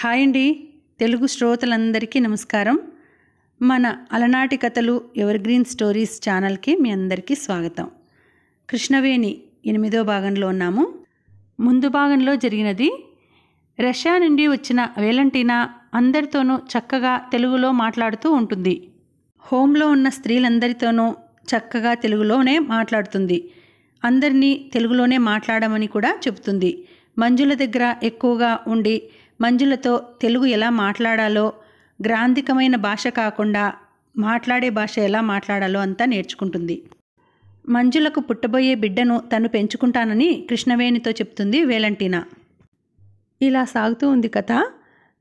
hi అండి తెలుగు శ్రోతలందరికీ నమస్కారం మన అలనాటి కథలు ఎవర్ గ్రీన్ స్టోరీస్ ఛానల్కి మీ అందరికీ స్వాగతం కృష్ణవేణి ఎనిమిదో భాగంలో ఉన్నాము ముందు భాగంలో జరిగినది రష్యా నుండి వచ్చిన వేలంటీనా అందరితోనూ చక్కగా తెలుగులో మాట్లాడుతూ ఉంటుంది హోంలో ఉన్న స్త్రీలందరితోనూ చక్కగా తెలుగులోనే మాట్లాడుతుంది అందరినీ తెలుగులోనే మాట్లాడమని కూడా చెబుతుంది మంజుల దగ్గర ఎక్కువగా ఉండి మంజులతో తెలుగు ఎలా మాట్లాడాలో గ్రాంధికమైన భాష కాకుండా మాట్లాడే భాష ఎలా మాట్లాడాలో అంతా నేర్చుకుంటుంది మంజులకు పుట్టబోయే బిడ్డను తను పెంచుకుంటానని కృష్ణవేణితో చెప్తుంది వేలంటీనా ఇలా సాగుతూ ఉంది కథ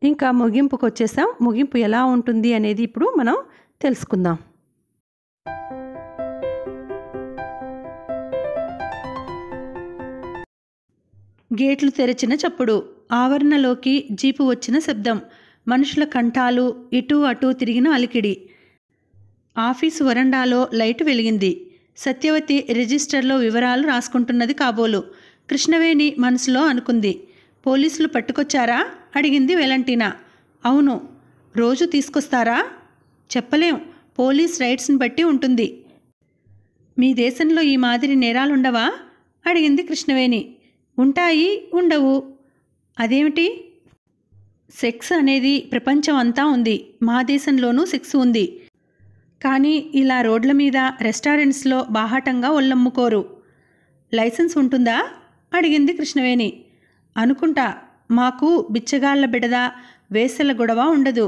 ఇంకా ముగింపుకు వచ్చేసాం ముగింపు ఎలా ఉంటుంది అనేది ఇప్పుడు మనం తెలుసుకుందాం గేట్లు తెరిచిన చప్పుడు ఆవరణలోకి జీపు వచ్చిన శబ్దం మనుషుల కంఠాలు ఇటూ అటూ తిరిగిన అలికిడి ఆఫీసు వరండాలో లైట్ వెలిగింది సత్యవతి రిజిస్టర్లో వివరాలు రాసుకుంటున్నది కాబోలు కృష్ణవేణి మనసులో అనుకుంది పోలీసులు పట్టుకొచ్చారా అడిగింది వెలంటీనా అవును రోజు తీసుకొస్తారా చెప్పలేం పోలీస్ రైట్స్ని బట్టి ఉంటుంది మీ దేశంలో ఈ మాదిరి నేరాలుండవా అడిగింది కృష్ణవేణి ఉంటాయి ఉండవు అదేమిటి సెక్స్ అనేది ప్రపంచం అంతా ఉంది మా దేశంలోనూ సెక్స్ ఉంది కానీ ఇలా రోడ్ల మీద రెస్టారెంట్స్లో బాహాటంగా ఒళ్ళమ్ముకోరు లైసెన్స్ ఉంటుందా అడిగింది కృష్ణవేణి అనుకుంటా మాకు బిచ్చగాళ్ల బిడద వేసల గొడవ ఉండదు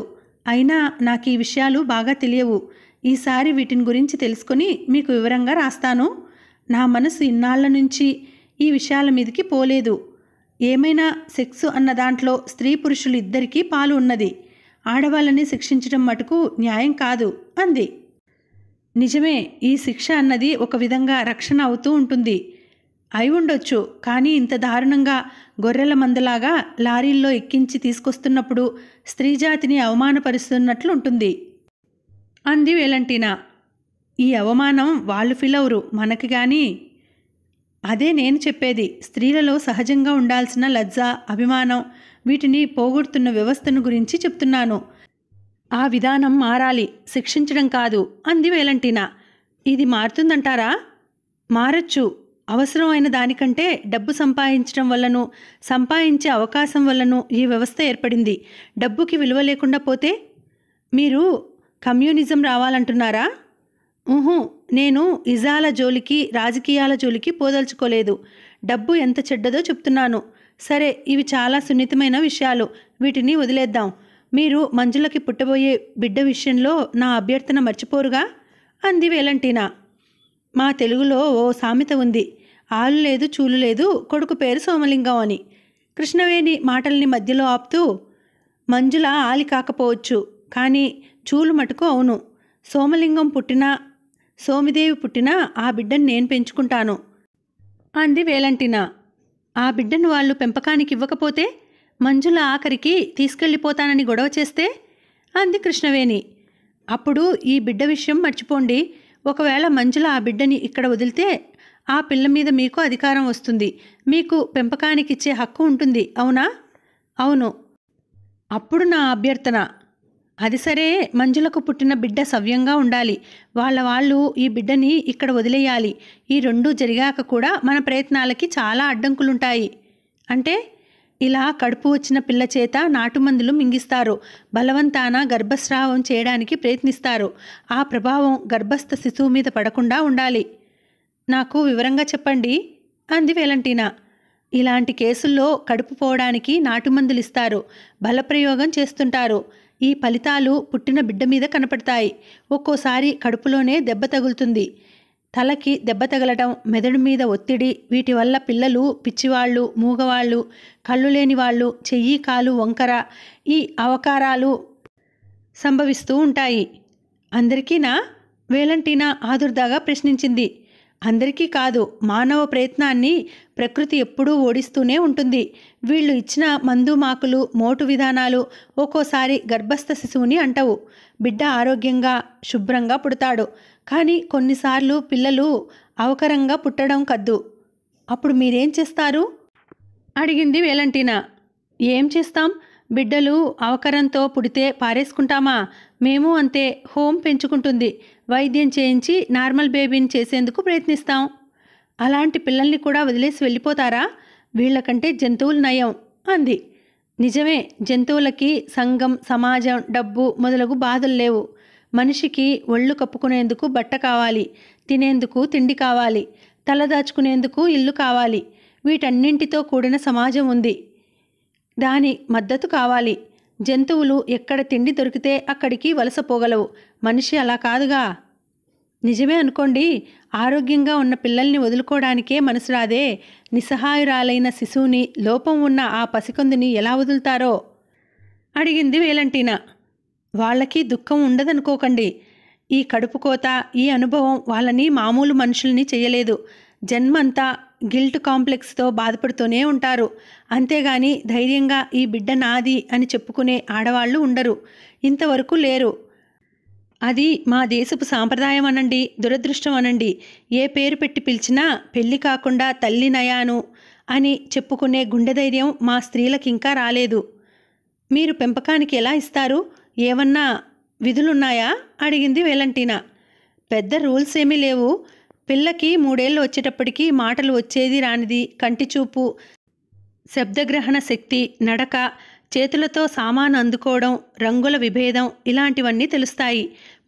అయినా నాకు ఈ విషయాలు బాగా తెలియవు ఈసారి వీటిని గురించి తెలుసుకుని మీకు వివరంగా రాస్తాను నా మనసు ఇన్నాళ్ల నుంచి ఈ విషయాల మీదకి పోలేదు ఏమైనా సెక్స్ అన్న దాంట్లో స్త్రీ పురుషులు ఇద్దరికీ పాలు ఉన్నది ఆడవాళ్ళని శిక్షించడం మటుకు న్యాయం కాదు అంది నిజమే ఈ శిక్ష అన్నది ఒక విధంగా రక్షణ అవుతూ ఉంటుంది అయి ఉండొచ్చు కానీ ఇంత దారుణంగా గొర్రెల మందలాగా లారీల్లో ఎక్కించి తీసుకొస్తున్నప్పుడు స్త్రీజాతిని అవమానపరుస్తున్నట్లు ఉంటుంది అంది వేలంటీనా ఈ అవమానం వాళ్ళు ఫీల్ అవరు మనకి కానీ అదే నేను చెప్పేది స్త్రీలలో సహజంగా ఉండాల్సిన లజ్జ అభిమానం వీటిని పోగొడుతున్న వ్యవస్థను గురించి చెప్తున్నాను ఆ విధానం మారాలి శిక్షించడం కాదు అంది వేలంటీనా ఇది మారుతుందంటారా మారచ్చు అవసరమైన దానికంటే డబ్బు సంపాదించడం వల్లను సంపాదించే అవకాశం వల్లను ఈ వ్యవస్థ ఏర్పడింది డబ్బుకి విలువ లేకుండా పోతే మీరు కమ్యూనిజం రావాలంటున్నారా ఊహూ నేను ఇజాల జోలికి రాజకీయాల జోలికి పోదలుచుకోలేదు డబ్బు ఎంత చెడ్డదో చెప్తున్నాను సరే ఇవి చాలా సున్నితమైన విషయాలు వీటిని వదిలేద్దాం మీరు మంజులకి పుట్టబోయే బిడ్డ విషయంలో నా అభ్యర్థన మర్చిపోరుగా అంది వేలంటీనా మా తెలుగులో ఓ సామెత ఉంది ఆలు లేదు చూలు లేదు కొడుకు పేరు సోమలింగం అని కృష్ణవేణి మాటల్ని మధ్యలో ఆపుతూ మంజుల ఆలి కాకపోవచ్చు కానీ చూలు మటుకు అవును సోమలింగం పుట్టినా సోమిదేవి పుట్టినా ఆ బిడ్డను నేను పెంచుకుంటాను అంది వేలంటిన ఆ బిడ్డను వాళ్ళు పెంపకానికి ఇవ్వకపోతే మంజుల ఆఖరికి తీసుకెళ్ళిపోతానని గొడవ చేస్తే అంది కృష్ణవేణి అప్పుడు ఈ బిడ్డ విషయం మర్చిపోండి ఒకవేళ మంజుల ఆ బిడ్డని ఇక్కడ వదిలితే ఆ పిల్ల మీద మీకు అధికారం వస్తుంది మీకు పెంపకానికి ఇచ్చే హక్కు ఉంటుంది అవునా అవును అప్పుడు నా అభ్యర్థన అది సరే మంజులకు పుట్టిన బిడ్డ సవ్యంగా ఉండాలి వాళ్ళ వాళ్ళు ఈ బిడ్డని ఇక్కడ వదిలేయాలి ఈ రెండూ జరిగాక కూడా మన ప్రయత్నాలకి చాలా అడ్డంకులుంటాయి అంటే ఇలా కడుపు వచ్చిన పిల్ల చేత నాటుమందులు మింగిస్తారు బలవంతాన గర్భస్రావం చేయడానికి ప్రయత్నిస్తారు ఆ ప్రభావం గర్భస్థ శిశువు మీద పడకుండా ఉండాలి నాకు వివరంగా చెప్పండి అంది వేలంటీనా ఇలాంటి కేసుల్లో కడుపు పోవడానికి నాటుమందులు ఇస్తారు బలప్రయోగం చేస్తుంటారు ఈ ఫలితాలు పుట్టిన బిడ్డ మీద కనపడతాయి ఒక్కోసారి కడుపులోనే దెబ్బ తగులుతుంది తలకి దెబ్బ తగలటం మెదడు మీద ఒత్తిడి వీటి వల్ల పిల్లలు పిచ్చివాళ్ళు మూగవాళ్ళు కళ్ళు లేని వాళ్ళు చెయ్యి కాలు వంకర ఈ అవకారాలు సంభవిస్తూ ఉంటాయి అందరికీ నా వేలంటీనా ఆదుర్దాగా ప్రశ్నించింది అందరికీ కాదు మానవ ప్రయత్నాన్ని ప్రకృతి ఎప్పుడూ ఓడిస్తూనే ఉంటుంది వీళ్ళు ఇచ్చిన మందు మాకులు మోటు విధానాలు ఒక్కోసారి గర్భస్థ శిశువుని అంటవు బిడ్డ ఆరోగ్యంగా శుభ్రంగా పుడతాడు కానీ కొన్నిసార్లు పిల్లలు అవకరంగా పుట్టడం కద్దు అప్పుడు మీరేం చేస్తారు అడిగింది వేలంటీనా ఏం చేస్తాం బిడ్డలు అవకరంతో పుడితే పారేసుకుంటామా మేము అంతే హోం పెంచుకుంటుంది వైద్యం చేయించి నార్మల్ బేబీని చేసేందుకు ప్రయత్నిస్తాం అలాంటి పిల్లల్ని కూడా వదిలేసి వెళ్ళిపోతారా వీళ్ళకంటే జంతువులు నయం అంది నిజమే జంతువులకి సంఘం సమాజం డబ్బు మొదలగు బాధలు లేవు మనిషికి ఒళ్ళు కప్పుకునేందుకు బట్ట కావాలి తినేందుకు తిండి కావాలి తలదాచుకునేందుకు ఇల్లు కావాలి వీటన్నింటితో కూడిన సమాజం ఉంది దాని మద్దతు కావాలి జంతువులు ఎక్కడ తిండి దొరికితే అక్కడికి వలసపోగలవు మనిషి అలా కాదుగా నిజమే అనుకోండి ఆరోగ్యంగా ఉన్న పిల్లల్ని వదులుకోవడానికే మనసు రాదే నిస్సహాయురాలైన శిశువుని లోపం ఉన్న ఆ పసికొందుని ఎలా వదులుతారో అడిగింది వేలంటీనా వాళ్ళకి దుఃఖం ఉండదనుకోకండి ఈ కడుపు కోత ఈ అనుభవం వాళ్ళని మామూలు మనుషుల్ని చేయలేదు జన్మంతా గిల్ట్ కాంప్లెక్స్తో బాధపడుతూనే ఉంటారు అంతేగాని ధైర్యంగా ఈ బిడ్డ నాది అని చెప్పుకునే ఆడవాళ్ళు ఉండరు ఇంతవరకు లేరు అది మా దేశపు సాంప్రదాయం అనండి దురదృష్టం అనండి ఏ పేరు పెట్టి పిలిచినా పెళ్లి కాకుండా తల్లి నయాను అని చెప్పుకునే గుండె ధైర్యం మా స్త్రీలకు ఇంకా రాలేదు మీరు పెంపకానికి ఎలా ఇస్తారు ఏమన్నా విధులున్నాయా అడిగింది వేలంటీనా పెద్ద రూల్స్ ఏమీ లేవు పిల్లకి మూడేళ్ళు వచ్చేటప్పటికీ మాటలు వచ్చేది రానిది కంటిచూపు శబ్దగ్రహణ శక్తి నడక చేతులతో సామాను అందుకోవడం రంగుల విభేదం ఇలాంటివన్నీ తెలుస్తాయి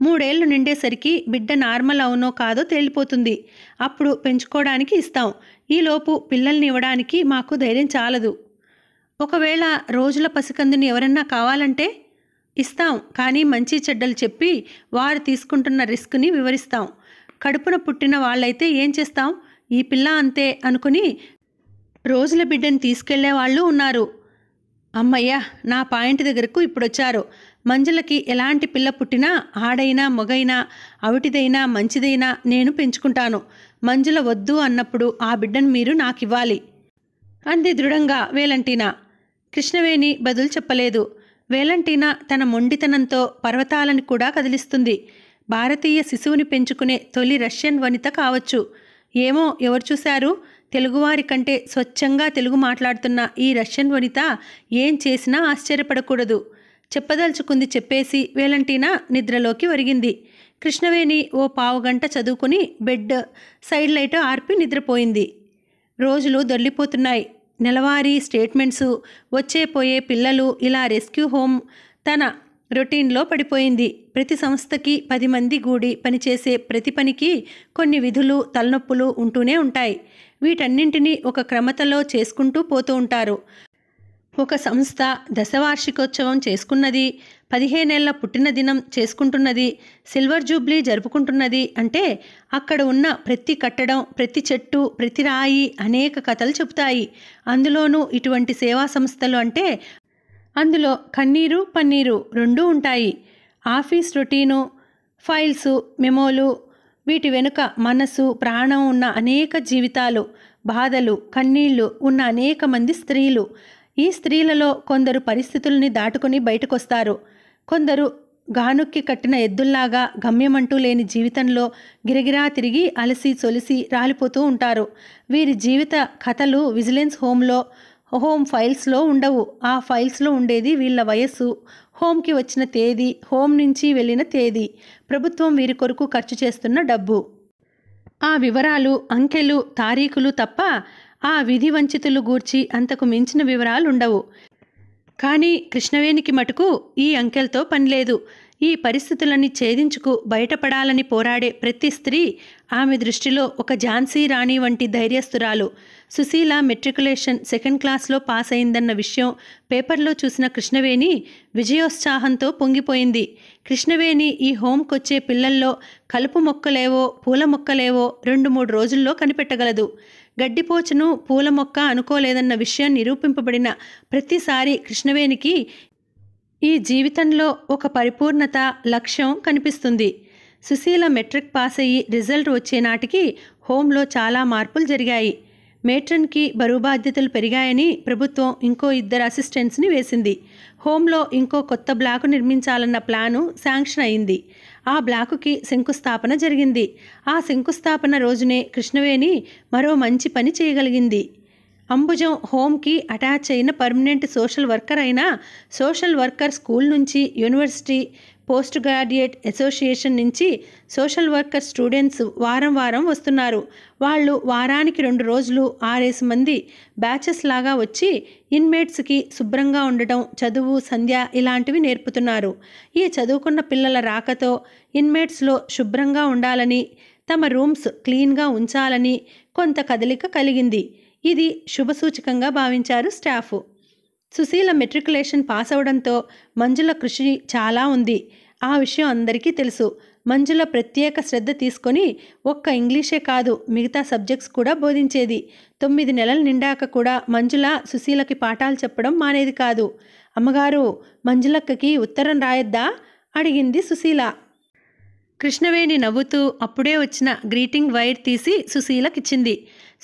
మూడేళ్లు నిండేసరికి బిడ్డ నార్మల్ అవునో కాదో తేలిపోతుంది అప్పుడు పెంచుకోవడానికి ఇస్తాం ఈలోపు పిల్లల్ని ఇవ్వడానికి మాకు ధైర్యం చాలదు ఒకవేళ రోజుల పసికందుని ఎవరన్నా కావాలంటే ఇస్తాం కానీ మంచి చెడ్డలు చెప్పి వారు తీసుకుంటున్న రిస్క్ని వివరిస్తాం కడుపున పుట్టిన వాళ్ళైతే ఏం చేస్తాం ఈ పిల్ల అంతే అనుకుని రోజుల బిడ్డను తీసుకెళ్లే వాళ్ళు ఉన్నారు అమ్మయ్య నా పాయింట్ దగ్గరకు ఇప్పుడొచ్చారు మంజులకి ఎలాంటి పిల్ల పుట్టినా ఆడైనా మొగైనా అవిటిదైనా మంచిదైనా నేను పెంచుకుంటాను మంజుల వద్దు అన్నప్పుడు ఆ బిడ్డను మీరు నాకు ఇవ్వాలి అంది దృఢంగా వేలంటీనా కృష్ణవేణి బదులు చెప్పలేదు వేలంటీనా తన మొండితనంతో పర్వతాలను కూడా కదిలిస్తుంది భారతీయ శిశువుని పెంచుకునే తొలి రష్యన్ వనిత కావచ్చు ఏమో ఎవరు చూశారు తెలుగువారి కంటే స్వచ్ఛంగా తెలుగు మాట్లాడుతున్న ఈ రష్యన్ వనిత ఏం చేసినా ఆశ్చర్యపడకూడదు చెప్పదలుచుకుంది చెప్పేసి వేలంటీనా నిద్రలోకి ఒరిగింది కృష్ణవేణి ఓ పావుగంట చదువుకుని బెడ్ సైడ్ లైట్ ఆర్పి నిద్రపోయింది రోజులు దొల్లిపోతున్నాయి నెలవారీ స్టేట్మెంట్సు వచ్చే పోయే పిల్లలు ఇలా రెస్క్యూ హోమ్ తన రొటీన్లో పడిపోయింది ప్రతి సంస్థకి పది మంది గూడి పనిచేసే ప్రతి పనికి కొన్ని విధులు తలనొప్పులు ఉంటూనే ఉంటాయి వీటన్నింటినీ ఒక క్రమతలో చేసుకుంటూ పోతూ ఉంటారు ఒక సంస్థ దశవార్షికోత్సవం చేసుకున్నది పదిహేనేళ్ల పుట్టినదినం చేసుకుంటున్నది సిల్వర్ జూబ్లీ జరుపుకుంటున్నది అంటే అక్కడ ఉన్న ప్రతి కట్టడం ప్రతి చెట్టు ప్రతి రాయి అనేక కథలు చెబుతాయి అందులోనూ ఇటువంటి సేవా సంస్థలు అంటే అందులో కన్నీరు పన్నీరు రెండూ ఉంటాయి ఆఫీస్ రొటీను ఫైల్స్ మెమోలు వీటి వెనుక మనసు ప్రాణం ఉన్న అనేక జీవితాలు బాధలు కన్నీళ్లు ఉన్న అనేక మంది స్త్రీలు ఈ స్త్రీలలో కొందరు పరిస్థితుల్ని దాటుకుని బయటకొస్తారు కొందరు గానుక్కి కట్టిన ఎద్దుల్లాగా గమ్యమంటూ లేని జీవితంలో గిరగిరా తిరిగి అలసి సొలిసి రాలిపోతూ ఉంటారు వీరి జీవిత కథలు విజిలెన్స్ హోమ్లో హోమ్ ఫైల్స్లో ఉండవు ఆ ఫైల్స్లో ఉండేది వీళ్ళ వయస్సు హోమ్కి వచ్చిన తేదీ హోమ్ నుంచి వెళ్ళిన తేదీ ప్రభుత్వం వీరి కొరకు ఖర్చు చేస్తున్న డబ్బు ఆ వివరాలు అంకెలు తారీఖులు తప్ప ఆ విధి వంచితులు గూర్చి అంతకు మించిన వివరాలు ఉండవు కానీ కృష్ణవేణికి మటుకు ఈ అంకెలతో పనిలేదు ఈ పరిస్థితులని ఛేదించుకు బయటపడాలని పోరాడే ప్రతి స్త్రీ ఆమె దృష్టిలో ఒక ఝాన్సీ రాణి వంటి ధైర్యస్తురాలు సుశీల మెట్రికులేషన్ సెకండ్ క్లాస్లో పాస్ అయిందన్న విషయం పేపర్లో చూసిన కృష్ణవేణి విజయోత్సాహంతో పొంగిపోయింది కృష్ణవేణి ఈ హోంకొచ్చే పిల్లల్లో కలుపు మొక్కలేవో పూల మొక్కలేవో రెండు మూడు రోజుల్లో కనిపెట్టగలదు గడ్డిపోచను పూల మొక్క అనుకోలేదన్న విషయం నిరూపింపబడిన ప్రతిసారి కృష్ణవేణికి ఈ జీవితంలో ఒక పరిపూర్ణత లక్ష్యం కనిపిస్తుంది సుశీల మెట్రిక్ పాస్ అయ్యి రిజల్ట్ వచ్చే నాటికి హోంలో చాలా మార్పులు జరిగాయి మేట్రన్కి బరువు బాధ్యతలు పెరిగాయని ప్రభుత్వం ఇంకో ఇద్దరు అసిస్టెంట్స్ని వేసింది హోంలో ఇంకో కొత్త బ్లాకు నిర్మించాలన్న ప్లాను శాంక్షన్ అయింది ఆ బ్లాకుకి శంకుస్థాపన జరిగింది ఆ శంకుస్థాపన రోజునే కృష్ణవేణి మరో మంచి పని చేయగలిగింది అంబుజం హోమ్కి అటాచ్ అయిన పర్మనెంట్ సోషల్ వర్కర్ అయినా సోషల్ వర్కర్ స్కూల్ నుంచి యూనివర్సిటీ పోస్ట్ గ్రాడ్యుయేట్ అసోసియేషన్ నుంచి సోషల్ వర్కర్ స్టూడెంట్స్ వారం వారం వస్తున్నారు వాళ్ళు వారానికి రెండు రోజులు ఆరేసి మంది బ్యాచెస్ లాగా వచ్చి ఇన్మేట్స్కి శుభ్రంగా ఉండటం చదువు సంధ్య ఇలాంటివి నేర్పుతున్నారు ఈ చదువుకున్న పిల్లల రాకతో ఇన్మేట్స్లో శుభ్రంగా ఉండాలని తమ రూమ్స్ క్లీన్గా ఉంచాలని కొంత కదలిక కలిగింది ఇది శుభసూచకంగా భావించారు స్టాఫ్ సుశీల మెట్రికులేషన్ పాస్ అవడంతో మంజుల కృషి చాలా ఉంది ఆ విషయం అందరికీ తెలుసు మంజుల ప్రత్యేక శ్రద్ధ తీసుకొని ఒక్క ఇంగ్లీషే కాదు మిగతా సబ్జెక్ట్స్ కూడా బోధించేది తొమ్మిది నెలలు నిండాక కూడా మంజుల సుశీలకి పాఠాలు చెప్పడం మానేది కాదు అమ్మగారు మంజులక్కకి ఉత్తరం రాయొద్దా అడిగింది సుశీల కృష్ణవేణి నవ్వుతూ అప్పుడే వచ్చిన గ్రీటింగ్ వైర్ తీసి సుశీలకిచ్చింది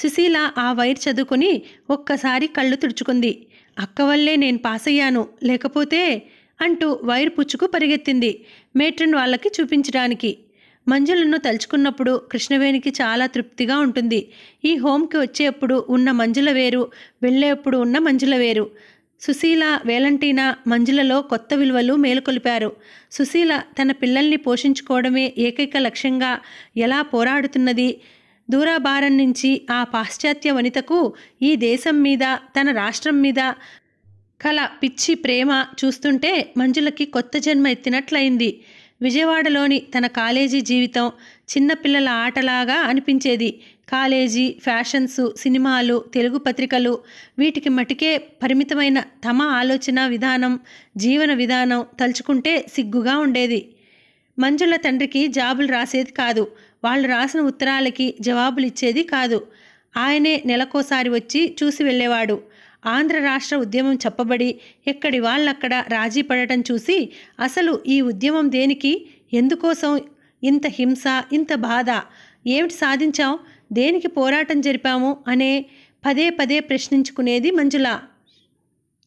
సుశీల ఆ వైర్ చదువుకుని ఒక్కసారి కళ్ళు తుడుచుకుంది అక్క వల్లే నేను పాస్ అయ్యాను లేకపోతే అంటూ వైర్ పుచ్చుకు పరిగెత్తింది మేట్రన్ వాళ్ళకి చూపించడానికి మంజులను తలుచుకున్నప్పుడు కృష్ణవేణికి చాలా తృప్తిగా ఉంటుంది ఈ హోమ్కి వచ్చేప్పుడు ఉన్న మంజుల వేరు వెళ్ళేప్పుడు ఉన్న మంజుల వేరు సుశీల వేలంటీనా మంజులలో కొత్త విలువలు మేలుకొలిపారు సుశీల తన పిల్లల్ని పోషించుకోవడమే ఏకైక లక్ష్యంగా ఎలా పోరాడుతున్నది దూరాభారం నుంచి ఆ పాశ్చాత్య వనితకు ఈ దేశం మీద తన రాష్ట్రం మీద కల పిచ్చి ప్రేమ చూస్తుంటే మంజులకి కొత్త జన్మ ఎత్తినట్లయింది విజయవాడలోని తన కాలేజీ జీవితం చిన్నపిల్లల ఆటలాగా అనిపించేది కాలేజీ ఫ్యాషన్స్ సినిమాలు తెలుగు పత్రికలు వీటికి మటుకే పరిమితమైన తమ ఆలోచన విధానం జీవన విధానం తలుచుకుంటే సిగ్గుగా ఉండేది మంజుల తండ్రికి జాబులు రాసేది కాదు వాళ్ళు రాసిన ఉత్తరాలకి జవాబులు ఇచ్చేది కాదు ఆయనే నెలకోసారి వచ్చి చూసి వెళ్ళేవాడు ఆంధ్ర రాష్ట్ర ఉద్యమం చెప్పబడి ఎక్కడి వాళ్ళక్కడ రాజీ పడటం చూసి అసలు ఈ ఉద్యమం దేనికి ఎందుకోసం ఇంత హింస ఇంత బాధ ఏమిటి సాధించాం దేనికి పోరాటం జరిపాము అనే పదే పదే ప్రశ్నించుకునేది మంజుల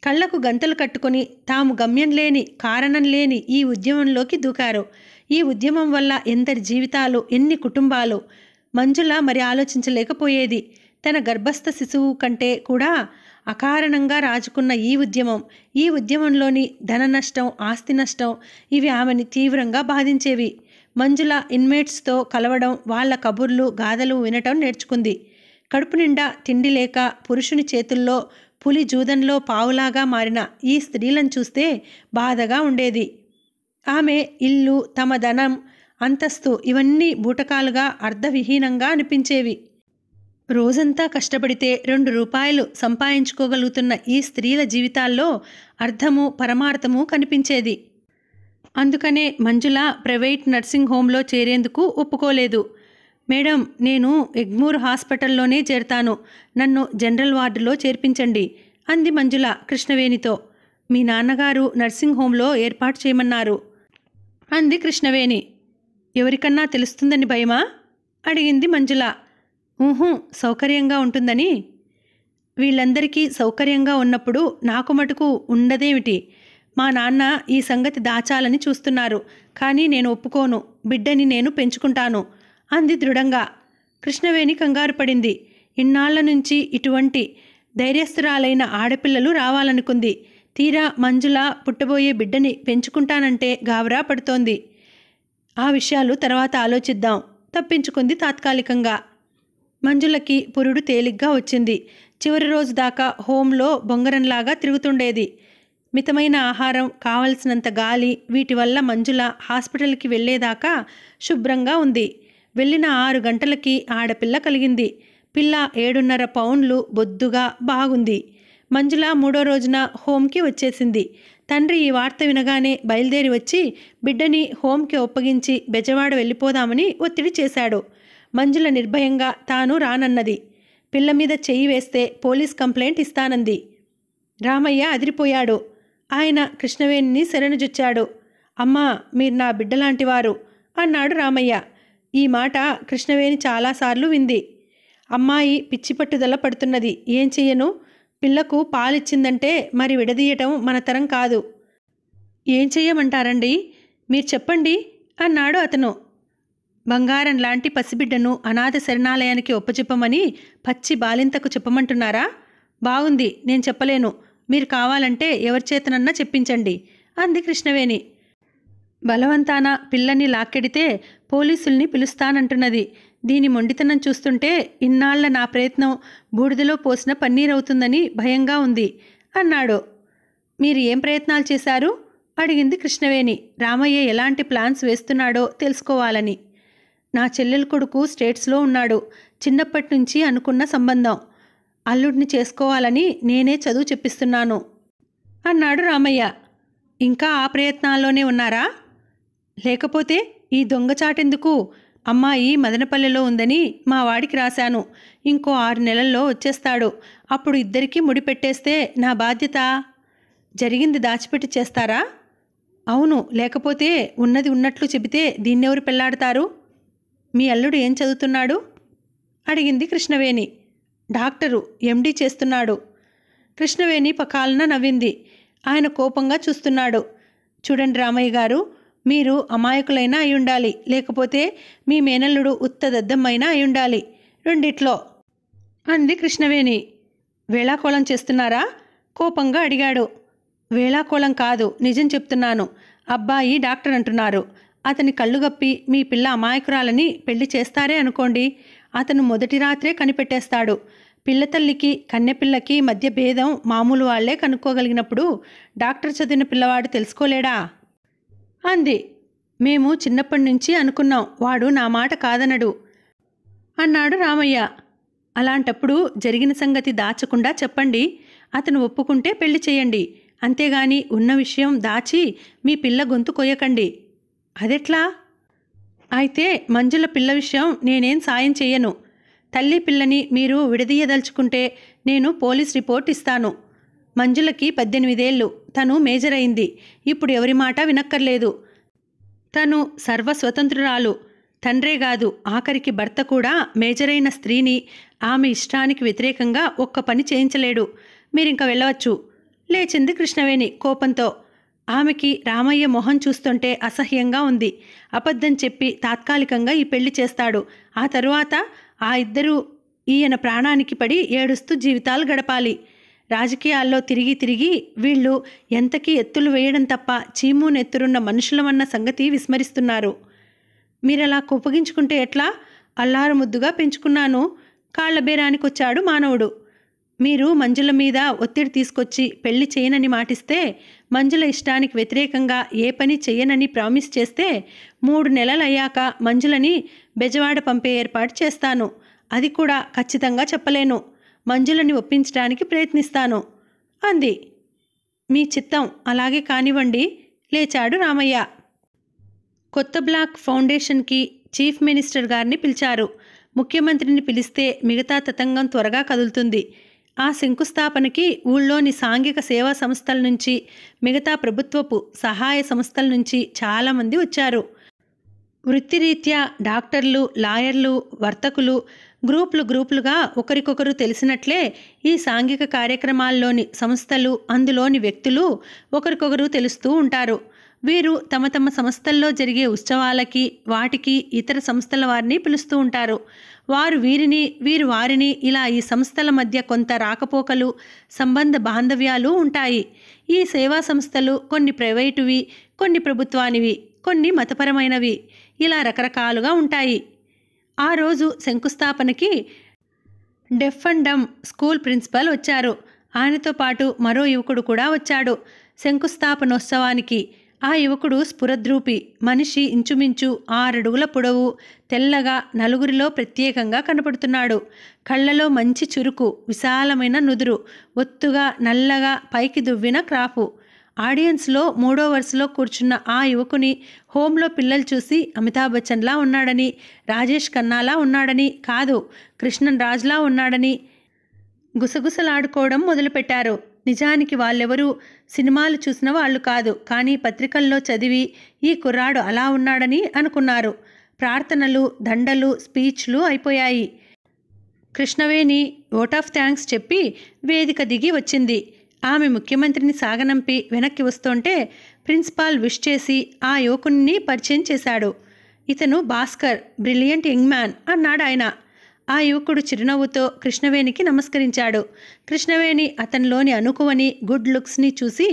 కళ్లకు గంతలు కట్టుకుని తాము గమ్యం లేని కారణం లేని ఈ ఉద్యమంలోకి దూకారు ఈ ఉద్యమం వల్ల ఎందరి జీవితాలు ఎన్ని కుటుంబాలు మంజుల మరి ఆలోచించలేకపోయేది తన గర్భస్థ శిశువు కంటే కూడా అకారణంగా రాజుకున్న ఈ ఉద్యమం ఈ ఉద్యమంలోని ధన నష్టం ఆస్తి నష్టం ఇవి ఆమెని తీవ్రంగా బాధించేవి మంజుల ఇన్మేట్స్తో కలవడం వాళ్ళ కబుర్లు గాథలు వినటం నేర్చుకుంది కడుపు నిండా తిండి లేక పురుషుని చేతుల్లో పులి జూదంలో పావులాగా మారిన ఈ స్త్రీలను చూస్తే బాధగా ఉండేది ఆమె ఇల్లు తమ ధనం అంతస్తు ఇవన్నీ బూటకాలుగా అర్థవిహీనంగా అనిపించేవి రోజంతా కష్టపడితే రెండు రూపాయలు సంపాదించుకోగలుగుతున్న ఈ స్త్రీల జీవితాల్లో అర్థము పరమార్థము కనిపించేది అందుకనే మంజుల ప్రైవేట్ నర్సింగ్ హోంలో చేరేందుకు ఒప్పుకోలేదు మేడం నేను ఎగ్మూర్ హాస్పిటల్లోనే చేరతాను నన్ను జనరల్ వార్డులో చేర్పించండి అంది మంజుల కృష్ణవేణితో మీ నాన్నగారు నర్సింగ్ హోంలో ఏర్పాటు చేయమన్నారు అంది కృష్ణవేణి ఎవరికన్నా తెలుస్తుందని భయమా అడిగింది మంజుల ఊహూ సౌకర్యంగా ఉంటుందని వీళ్ళందరికీ సౌకర్యంగా ఉన్నప్పుడు నాకు మటుకు ఉండదేమిటి మా నాన్న ఈ సంగతి దాచాలని చూస్తున్నారు కానీ నేను ఒప్పుకోను బిడ్డని నేను పెంచుకుంటాను అంది దృఢంగా కృష్ణవేణి కంగారు పడింది ఇన్నాళ్ల నుంచి ఇటువంటి ధైర్యస్తురాలైన ఆడపిల్లలు రావాలనుకుంది తీరా మంజుల పుట్టబోయే బిడ్డని పెంచుకుంటానంటే గావరా పడుతోంది ఆ విషయాలు తర్వాత ఆలోచిద్దాం తప్పించుకుంది తాత్కాలికంగా మంజులకి పురుడు తేలిగ్గా వచ్చింది చివరి రోజు దాకా హోంలో బొంగరంలాగా తిరుగుతుండేది మితమైన ఆహారం కావలసినంత గాలి వీటి వల్ల మంజుల హాస్పిటల్కి వెళ్ళేదాకా శుభ్రంగా ఉంది వెళ్ళిన ఆరు గంటలకి ఆడపిల్ల కలిగింది పిల్ల ఏడున్నర పౌండ్లు బొద్దుగా బాగుంది మంజుల మూడో రోజున హోమ్కి వచ్చేసింది తండ్రి ఈ వార్త వినగానే బయలుదేరి వచ్చి బిడ్డని హోమ్కి ఒప్పగించి బెజవాడ వెళ్ళిపోదామని ఒత్తిడి చేశాడు మంజుల నిర్భయంగా తాను రానన్నది పిల్ల మీద చెయ్యి వేస్తే పోలీస్ కంప్లైంట్ ఇస్తానంది రామయ్య అదిరిపోయాడు ఆయన కృష్ణవేణిని శరణుజుచ్చాడు అమ్మా మీరు నా బిడ్డలాంటివారు అన్నాడు రామయ్య ఈ మాట కృష్ణవేణి చాలాసార్లు వింది అమ్మాయి పిచ్చిపట్టుదల పడుతున్నది ఏం చెయ్యను పిల్లకు పాలిచ్చిందంటే మరి విడదీయటం మన తరం కాదు ఏం చెయ్యమంటారండి మీరు చెప్పండి అన్నాడు అతను బంగారం లాంటి పసిబిడ్డను అనాథ శరణాలయానికి ఒప్పచెప్పమని పచ్చి బాలింతకు చెప్పమంటున్నారా బాగుంది నేను చెప్పలేను మీరు కావాలంటే ఎవరి చేతనన్నా చెప్పించండి అంది కృష్ణవేణి బలవంతాన పిల్లని లాక్కెడితే పోలీసుల్ని పిలుస్తానంటున్నది దీని మొండితనం చూస్తుంటే ఇన్నాళ్ల నా ప్రయత్నం బూడిదలో పోసిన పన్నీర్ అవుతుందని భయంగా ఉంది అన్నాడు మీరు ఏం ప్రయత్నాలు చేశారు అడిగింది కృష్ణవేణి రామయ్య ఎలాంటి ప్లాన్స్ వేస్తున్నాడో తెలుసుకోవాలని నా చెల్లెల కొడుకు స్టేట్స్లో ఉన్నాడు చిన్నప్పటి నుంచి అనుకున్న సంబంధం అల్లుడిని చేసుకోవాలని నేనే చదువు చెప్పిస్తున్నాను అన్నాడు రామయ్య ఇంకా ఆ ప్రయత్నాల్లోనే ఉన్నారా లేకపోతే ఈ దొంగచాటెందుకు అమ్మాయి మదనపల్లెలో ఉందని మా వాడికి రాశాను ఇంకో ఆరు నెలల్లో వచ్చేస్తాడు అప్పుడు ఇద్దరికీ ముడిపెట్టేస్తే నా బాధ్యత జరిగింది దాచిపెట్టి చేస్తారా అవును లేకపోతే ఉన్నది ఉన్నట్లు చెబితే దీన్నెవరు పెళ్లాడతారు మీ అల్లుడు ఏం చదువుతున్నాడు అడిగింది కృష్ణవేణి డాక్టరు ఎండీ చేస్తున్నాడు కృష్ణవేణి పకాలన నవ్వింది ఆయన కోపంగా చూస్తున్నాడు చూడండి రామయ్య గారు మీరు అమాయకులైనా అయి ఉండాలి లేకపోతే మీ మేనల్లుడు ఉత్తదద్దమ్మైనా అయి ఉండాలి రెండిట్లో అంది కృష్ణవేణి వేళాకోళం చేస్తున్నారా కోపంగా అడిగాడు వేళాకోళం కాదు నిజం చెప్తున్నాను అబ్బాయి డాక్టర్ అంటున్నారు అతని కళ్ళు గప్పి మీ పిల్ల అమాయకురాలని పెళ్లి చేస్తారే అనుకోండి అతను మొదటి రాత్రే కనిపెట్టేస్తాడు పిల్లతల్లికి కన్నెపిల్లకి మధ్య భేదం మామూలు వాళ్లే కనుక్కోగలిగినప్పుడు డాక్టర్ చదివిన పిల్లవాడు తెలుసుకోలేడా అంది మేము చిన్నప్పటి నుంచి అనుకున్నాం వాడు నా మాట కాదనడు అన్నాడు రామయ్య అలాంటప్పుడు జరిగిన సంగతి దాచకుండా చెప్పండి అతను ఒప్పుకుంటే పెళ్లి చేయండి అంతేగాని ఉన్న విషయం దాచి మీ పిల్ల గొంతు కొయ్యకండి అదెట్లా అయితే మంజుల పిల్ల విషయం నేనేం సాయం చేయను తల్లి పిల్లని మీరు విడదీయదలుచుకుంటే నేను పోలీస్ రిపోర్ట్ ఇస్తాను మంజులకి పద్దెనిమిదేళ్ళు తను మేజర్ అయింది ఇప్పుడు ఎవరి మాట వినక్కర్లేదు తను సర్వస్వతంత్రురాలు తండ్రే కాదు ఆఖరికి భర్త కూడా మేజరైన స్త్రీని ఆమె ఇష్టానికి వ్యతిరేకంగా ఒక్క పని చేయించలేడు మీరింక వెళ్ళవచ్చు లేచింది కృష్ణవేణి కోపంతో ఆమెకి రామయ్య మొహం చూస్తుంటే అసహ్యంగా ఉంది అబద్ధం చెప్పి తాత్కాలికంగా ఈ పెళ్లి చేస్తాడు ఆ తరువాత ఆ ఇద్దరూ ఈయన ప్రాణానికి పడి ఏడుస్తూ జీవితాలు గడపాలి రాజకీయాల్లో తిరిగి తిరిగి వీళ్ళు ఎంతకీ ఎత్తులు వేయడం తప్ప చీము నెత్తురున్న మనుషులమన్న సంగతి విస్మరిస్తున్నారు మీరలా కుప్పగించుకుంటే ఎట్లా అల్లారు ముద్దుగా పెంచుకున్నాను కాళ్ల బేరానికొచ్చాడు మానవుడు మీరు మంజుల మీద ఒత్తిడి తీసుకొచ్చి పెళ్లి చేయనని మాటిస్తే మంజుల ఇష్టానికి వ్యతిరేకంగా ఏ పని చేయనని ప్రామిస్ చేస్తే మూడు నెలలయ్యాక మంజులని బెజవాడ పంపే ఏర్పాటు చేస్తాను అది కూడా ఖచ్చితంగా చెప్పలేను మంజులని ఒప్పించడానికి ప్రయత్నిస్తాను అంది మీ చిత్తం అలాగే కానివ్వండి లేచాడు రామయ్య కొత్త బ్లాక్ ఫౌండేషన్కి చీఫ్ మినిస్టర్ గారిని పిలిచారు ముఖ్యమంత్రిని పిలిస్తే మిగతా తతంగం త్వరగా కదులుతుంది ఆ శంకుస్థాపనకి ఊళ్ళోని సాంఘిక సేవా సంస్థల నుంచి మిగతా ప్రభుత్వపు సహాయ సంస్థల నుంచి చాలామంది వచ్చారు వృత్తిరీత్యా డాక్టర్లు లాయర్లు వర్తకులు గ్రూపులు గ్రూపులుగా ఒకరికొకరు తెలిసినట్లే ఈ సాంఘిక కార్యక్రమాల్లోని సంస్థలు అందులోని వ్యక్తులు ఒకరికొకరు తెలుస్తూ ఉంటారు వీరు తమ తమ సంస్థల్లో జరిగే ఉత్సవాలకి వాటికి ఇతర సంస్థల వారిని పిలుస్తూ ఉంటారు వారు వీరిని వీరు వారిని ఇలా ఈ సంస్థల మధ్య కొంత రాకపోకలు సంబంధ బాంధవ్యాలు ఉంటాయి ఈ సేవా సంస్థలు కొన్ని ప్రైవేటువి కొన్ని ప్రభుత్వానివి కొన్ని మతపరమైనవి ఇలా రకరకాలుగా ఉంటాయి ఆ రోజు శంకుస్థాపనకి డమ్ స్కూల్ ప్రిన్సిపల్ వచ్చారు ఆయనతో పాటు మరో యువకుడు కూడా వచ్చాడు శంకుస్థాపనోత్సవానికి ఆ యువకుడు స్ఫురద్రూపి మనిషి ఇంచుమించు ఆరడుగుల పొడవు తెల్లగా నలుగురిలో ప్రత్యేకంగా కనపడుతున్నాడు కళ్ళలో మంచి చురుకు విశాలమైన నుదురు ఒత్తుగా నల్లగా పైకి దువ్విన క్రాపు ఆడియన్స్లో మూడో వరుసలో కూర్చున్న ఆ యువకుని హోంలో పిల్లలు చూసి అమితాబ్ బచ్చన్లా ఉన్నాడని రాజేష్ ఖన్నాలా ఉన్నాడని కాదు కృష్ణన్ రాజ్లా ఉన్నాడని గుసగుసలాడుకోవడం మొదలుపెట్టారు నిజానికి వాళ్ళెవరూ సినిమాలు చూసిన వాళ్ళు కాదు కానీ పత్రికల్లో చదివి ఈ కుర్రాడు అలా ఉన్నాడని అనుకున్నారు ప్రార్థనలు దండలు స్పీచ్లు అయిపోయాయి కృష్ణవేణి ఓట్ ఆఫ్ థ్యాంక్స్ చెప్పి వేదిక దిగి వచ్చింది ఆమె ముఖ్యమంత్రిని సాగనంపి వెనక్కి వస్తుంటే ప్రిన్సిపాల్ విష్ చేసి ఆ యువకుణ్ణి పరిచయం చేశాడు ఇతను భాస్కర్ బ్రిలియంట్ యంగ్ మ్యాన్ అన్నాడు ఆయన ఆ యువకుడు చిరునవ్వుతో కృష్ణవేణికి నమస్కరించాడు కృష్ణవేణి అతనిలోని అనుకువని గుడ్ లుక్స్ని చూసి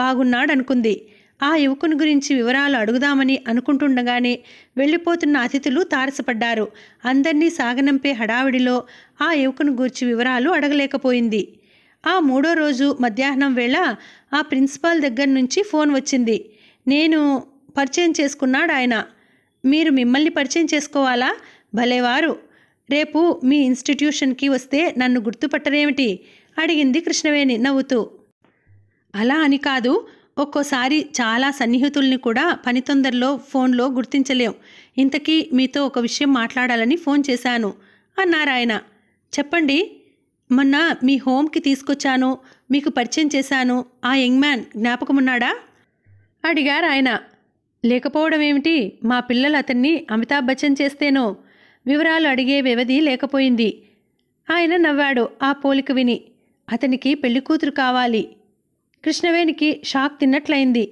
బాగున్నాడనుకుంది ఆ యువకుని గురించి వివరాలు అడుగుదామని అనుకుంటుండగానే వెళ్ళిపోతున్న అతిథులు తారసపడ్డారు అందరినీ సాగనంపే హడావిడిలో ఆ యువకుని గురించి వివరాలు అడగలేకపోయింది ఆ మూడో రోజు మధ్యాహ్నం వేళ ఆ ప్రిన్సిపాల్ దగ్గర నుంచి ఫోన్ వచ్చింది నేను పరిచయం చేసుకున్నాడు ఆయన మీరు మిమ్మల్ని పరిచయం చేసుకోవాలా భలేవారు రేపు మీ ఇన్స్టిట్యూషన్కి వస్తే నన్ను గుర్తుపట్టరేమిటి అడిగింది కృష్ణవేణి నవ్వుతూ అలా అని కాదు ఒక్కోసారి చాలా సన్నిహితుల్ని కూడా పని తొందరలో ఫోన్లో గుర్తించలేం ఇంతకీ మీతో ఒక విషయం మాట్లాడాలని ఫోన్ చేశాను అన్నారాయన చెప్పండి మొన్న మీ హోమ్కి తీసుకొచ్చాను మీకు పరిచయం చేశాను ఆ యంగ్ మ్యాన్ జ్ఞాపకమున్నాడా అడిగారు ఆయన లేకపోవడం ఏమిటి మా పిల్లలు అతన్ని అమితాబ్ బచ్చన్ చేస్తేనో వివరాలు అడిగే వ్యవధి లేకపోయింది ఆయన నవ్వాడు ఆ పోలిక విని అతనికి పెళ్లి కూతురు కావాలి కృష్ణవేణికి షాక్ తిన్నట్లయింది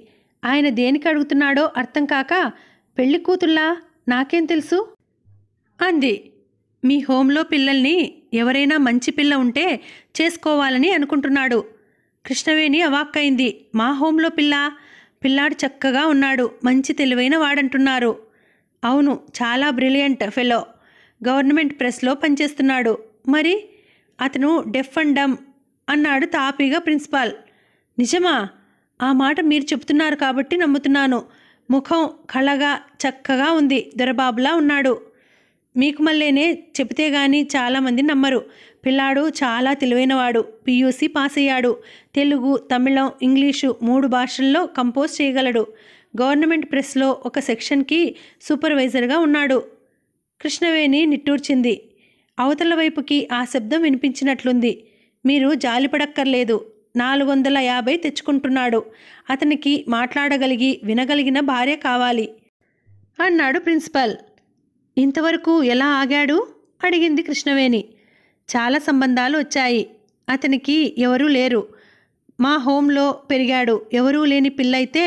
ఆయన దేనికి అడుగుతున్నాడో అర్థం కాక పెళ్లి కూతుళ్ళా నాకేం తెలుసు అంది మీ హోంలో పిల్లల్ని ఎవరైనా మంచి పిల్ల ఉంటే చేసుకోవాలని అనుకుంటున్నాడు కృష్ణవేణి అవాక్కైంది మా హోంలో పిల్ల పిల్లాడు చక్కగా ఉన్నాడు మంచి తెలివైన వాడంటున్నారు అవును చాలా బ్రిలియంట్ ఫెలో గవర్నమెంట్ ప్రెస్లో పనిచేస్తున్నాడు మరి అతను డెఫ్ అండ్ డమ్ అన్నాడు తాపీగా ప్రిన్సిపాల్ నిజమా ఆ మాట మీరు చెప్తున్నారు కాబట్టి నమ్ముతున్నాను ముఖం కళగా చక్కగా ఉంది దొరబాబులా ఉన్నాడు మీకు మళ్ళీనే చెబితే కానీ చాలామంది నమ్మరు పిల్లాడు చాలా తెలివైనవాడు పియూసీ పాస్ అయ్యాడు తెలుగు తమిళం ఇంగ్లీషు మూడు భాషల్లో కంపోజ్ చేయగలడు గవర్నమెంట్ ప్రెస్లో ఒక సెక్షన్కి సూపర్వైజర్గా ఉన్నాడు కృష్ణవేణి నిట్టూర్చింది అవతల వైపుకి ఆ శబ్దం వినిపించినట్లుంది మీరు జాలిపడక్కర్లేదు నాలుగు వందల యాభై తెచ్చుకుంటున్నాడు అతనికి మాట్లాడగలిగి వినగలిగిన భార్య కావాలి అన్నాడు ప్రిన్సిపల్ ఇంతవరకు ఎలా ఆగాడు అడిగింది కృష్ణవేణి చాలా సంబంధాలు వచ్చాయి అతనికి ఎవరూ లేరు మా హోంలో పెరిగాడు ఎవరూ లేని పిల్లయితే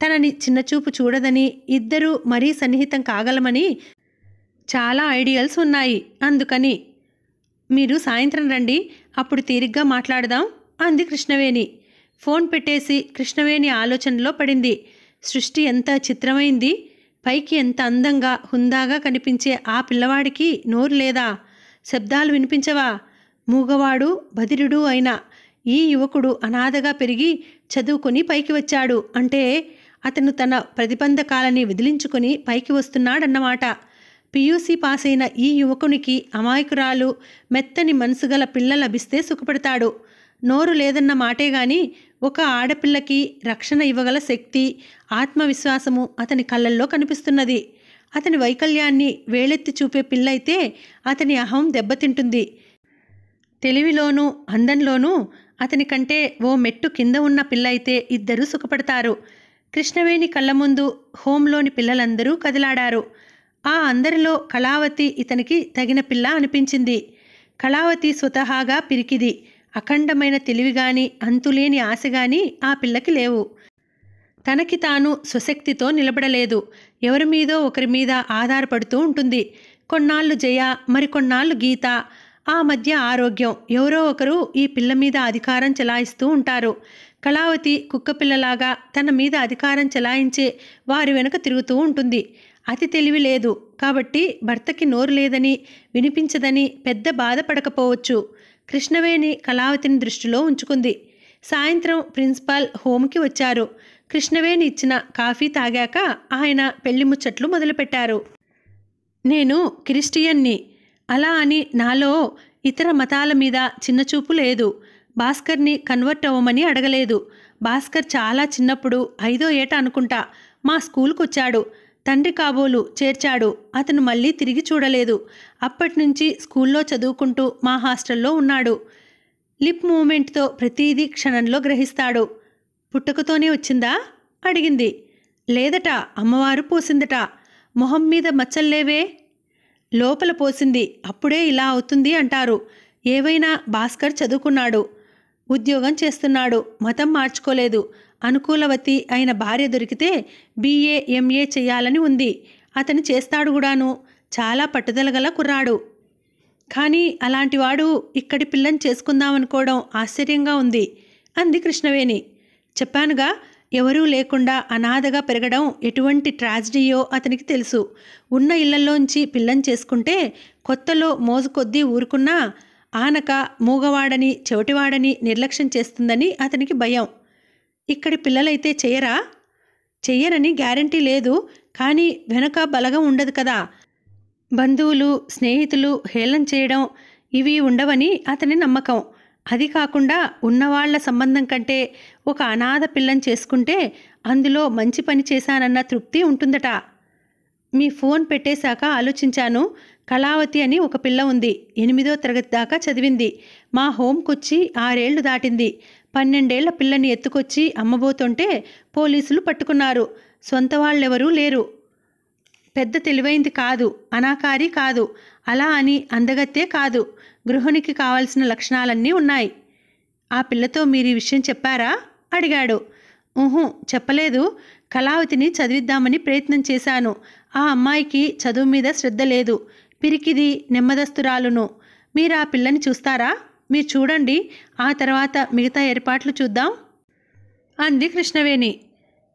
తనని చిన్నచూపు చూడదని ఇద్దరూ మరీ సన్నిహితం కాగలమని చాలా ఐడియల్స్ ఉన్నాయి అందుకని మీరు సాయంత్రం రండి అప్పుడు తీరిగ్గా మాట్లాడదాం అంది కృష్ణవేణి ఫోన్ పెట్టేసి కృష్ణవేణి ఆలోచనలో పడింది సృష్టి ఎంత చిత్రమైంది పైకి ఎంత అందంగా హుందాగా కనిపించే ఆ పిల్లవాడికి నోరు లేదా శబ్దాలు వినిపించవా మూగవాడు బదిరుడు అయిన ఈ యువకుడు అనాథగా పెరిగి చదువుకొని పైకి వచ్చాడు అంటే అతను తన ప్రతిబంధకాలని వదిలించుకొని పైకి వస్తున్నాడన్నమాట పియూసీ పాస్ అయిన ఈ యువకునికి అమాయకురాలు మెత్తని మనసుగల పిల్ల లభిస్తే సుఖపడతాడు నోరు లేదన్న మాటే గాని ఒక ఆడపిల్లకి రక్షణ ఇవ్వగల శక్తి ఆత్మవిశ్వాసము అతని కళ్ళల్లో కనిపిస్తున్నది అతని వైకల్యాన్ని వేలెత్తి చూపే పిల్లయితే అతని అహం దెబ్బతింటుంది తెలివిలోనూ అందంలోనూ అతని కంటే ఓ మెట్టు కింద ఉన్న పిల్లయితే ఇద్దరూ సుఖపడతారు కృష్ణవేణి కళ్ళ ముందు హోంలోని పిల్లలందరూ కదిలాడారు ఆ అందరిలో కళావతి ఇతనికి తగిన పిల్ల అనిపించింది కళావతి స్వతహాగా పిరికిది అఖండమైన తెలివి అంతులేని ఆశ ఆ పిల్లకి లేవు తనకి తాను స్వశక్తితో నిలబడలేదు ఎవరి మీదో ఒకరి మీద ఆధారపడుతూ ఉంటుంది కొన్నాళ్ళు జయ మరికొన్నాళ్ళు గీత ఆ మధ్య ఆరోగ్యం ఎవరో ఒకరు ఈ పిల్ల మీద అధికారం చెలాయిస్తూ ఉంటారు కళావతి కుక్కపిల్లలాగా తన మీద అధికారం చెలాయించే వారి వెనుక తిరుగుతూ ఉంటుంది అతి తెలివి లేదు కాబట్టి భర్తకి నోరు లేదని వినిపించదని పెద్ద బాధపడకపోవచ్చు కృష్ణవేణి కళావతిని దృష్టిలో ఉంచుకుంది సాయంత్రం ప్రిన్సిపాల్ హోమ్కి వచ్చారు కృష్ణవేణి ఇచ్చిన కాఫీ తాగాక ఆయన పెళ్లి ముచ్చట్లు మొదలుపెట్టారు నేను క్రిస్టియన్ని అలా అని నాలో ఇతర మతాల మీద చిన్నచూపు లేదు భాస్కర్ని కన్వర్ట్ అవ్వమని అడగలేదు భాస్కర్ చాలా చిన్నప్పుడు ఐదో ఏట అనుకుంటా మా స్కూల్కి వచ్చాడు తండ్రి కాబోలు చేర్చాడు అతను మళ్ళీ తిరిగి చూడలేదు అప్పటినుంచి స్కూల్లో చదువుకుంటూ మా హాస్టల్లో ఉన్నాడు లిప్ మూమెంట్తో ప్రతీది క్షణంలో గ్రహిస్తాడు పుట్టుకతోనే వచ్చిందా అడిగింది లేదట అమ్మవారు పోసిందట మొహం మీద మచ్చల్లేవే లోపల పోసింది అప్పుడే ఇలా అవుతుంది అంటారు ఏవైనా భాస్కర్ చదువుకున్నాడు ఉద్యోగం చేస్తున్నాడు మతం మార్చుకోలేదు అనుకూలవతి అయిన భార్య దొరికితే బీఏ ఎంఏ చేయాలని ఉంది అతను చేస్తాడు కూడాను చాలా పట్టుదల గల కుర్రాడు కానీ అలాంటివాడు ఇక్కడి పిల్లని చేసుకుందామనుకోవడం ఆశ్చర్యంగా ఉంది అంది కృష్ణవేణి చెప్పానుగా ఎవరూ లేకుండా అనాథగా పెరగడం ఎటువంటి ట్రాజిడీయో అతనికి తెలుసు ఉన్న ఇళ్లలోంచి పిల్లని చేసుకుంటే కొత్తలో మోజు కొద్దీ ఊరుకున్నా ఆనక మూగవాడని చెవిటివాడని నిర్లక్ష్యం చేస్తుందని అతనికి భయం ఇక్కడి పిల్లలైతే చెయ్యరా చెయ్యరని గ్యారంటీ లేదు కానీ వెనక బలగం ఉండదు కదా బంధువులు స్నేహితులు హేళన చేయడం ఇవి ఉండవని అతని నమ్మకం అది కాకుండా ఉన్నవాళ్ల సంబంధం కంటే ఒక అనాథ పిల్లని చేసుకుంటే అందులో మంచి పని చేశానన్న తృప్తి ఉంటుందట మీ ఫోన్ పెట్టేశాక ఆలోచించాను కళావతి అని ఒక పిల్ల ఉంది ఎనిమిదో తరగతి దాకా చదివింది మా హోంకొచ్చి ఆరేళ్లు దాటింది పన్నెండేళ్ల పిల్లని ఎత్తుకొచ్చి అమ్మబోతుంటే పోలీసులు పట్టుకున్నారు సొంత వాళ్ళెవరూ లేరు పెద్ద తెలివైంది కాదు అనాకారి కాదు అలా అని అందగత్తే కాదు గృహిణికి కావలసిన లక్షణాలన్నీ ఉన్నాయి ఆ పిల్లతో మీరు ఈ విషయం చెప్పారా అడిగాడు ఊహు చెప్పలేదు కళావతిని చదివిద్దామని ప్రయత్నం చేశాను ఆ అమ్మాయికి చదువు మీద శ్రద్ధ లేదు పిరికిది నెమ్మదస్తురాలును మీరు ఆ పిల్లని చూస్తారా మీరు చూడండి ఆ తర్వాత మిగతా ఏర్పాట్లు చూద్దాం అంది కృష్ణవేణి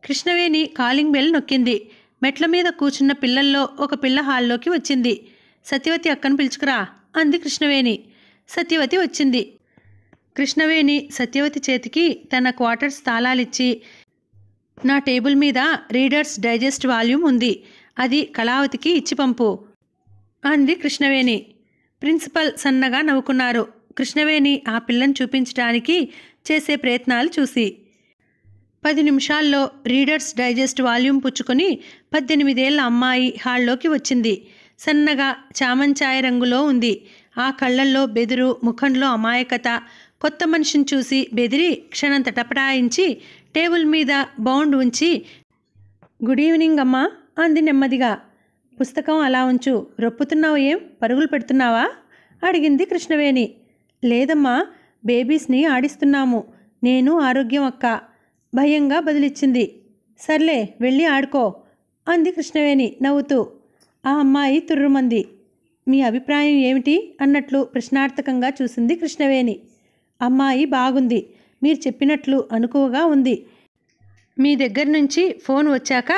కృష్ణవేణి కాలింగ్ బెల్ నొక్కింది మెట్ల మీద కూర్చున్న పిల్లల్లో ఒక పిల్ల హాల్లోకి వచ్చింది సత్యవతి అక్కను పిలుచుకురా అంది కృష్ణవేణి సత్యవతి వచ్చింది కృష్ణవేణి సత్యవతి చేతికి తన క్వార్టర్స్ తాళాలిచ్చి నా టేబుల్ మీద రీడర్స్ డైజెస్ట్ వాల్యూమ్ ఉంది అది కళావతికి ఇచ్చి పంపు అంది కృష్ణవేణి ప్రిన్సిపల్ సన్నగా నవ్వుకున్నారు కృష్ణవేణి ఆ పిల్లని చూపించడానికి చేసే ప్రయత్నాలు చూసి పది నిమిషాల్లో రీడర్స్ డైజెస్ట్ వాల్యూమ్ పుచ్చుకొని పద్దెనిమిదేళ్ల అమ్మాయి హాల్లోకి వచ్చింది సన్నగా చామంచాయ రంగులో ఉంది ఆ కళ్ళల్లో బెదురు ముఖంలో అమాయకత కొత్త మనిషిని చూసి బెదిరి క్షణంత టపటాయించి టేబుల్ మీద బౌండ్ ఉంచి గుడ్ ఈవినింగ్ అమ్మా అంది నెమ్మదిగా పుస్తకం అలా ఉంచు రొప్పుతున్నావు ఏం పరుగులు పెడుతున్నావా అడిగింది కృష్ణవేణి లేదమ్మా బేబీస్ని ఆడిస్తున్నాము నేను ఆరోగ్యం అక్క భయంగా బదిలిచ్చింది సర్లే వెళ్ళి ఆడుకో అంది కృష్ణవేణి నవ్వుతూ ఆ అమ్మాయి తుర్రుమంది మీ అభిప్రాయం ఏమిటి అన్నట్లు ప్రశ్నార్థకంగా చూసింది కృష్ణవేణి అమ్మాయి బాగుంది మీరు చెప్పినట్లు అనుకువగా ఉంది మీ దగ్గర నుంచి ఫోన్ వచ్చాక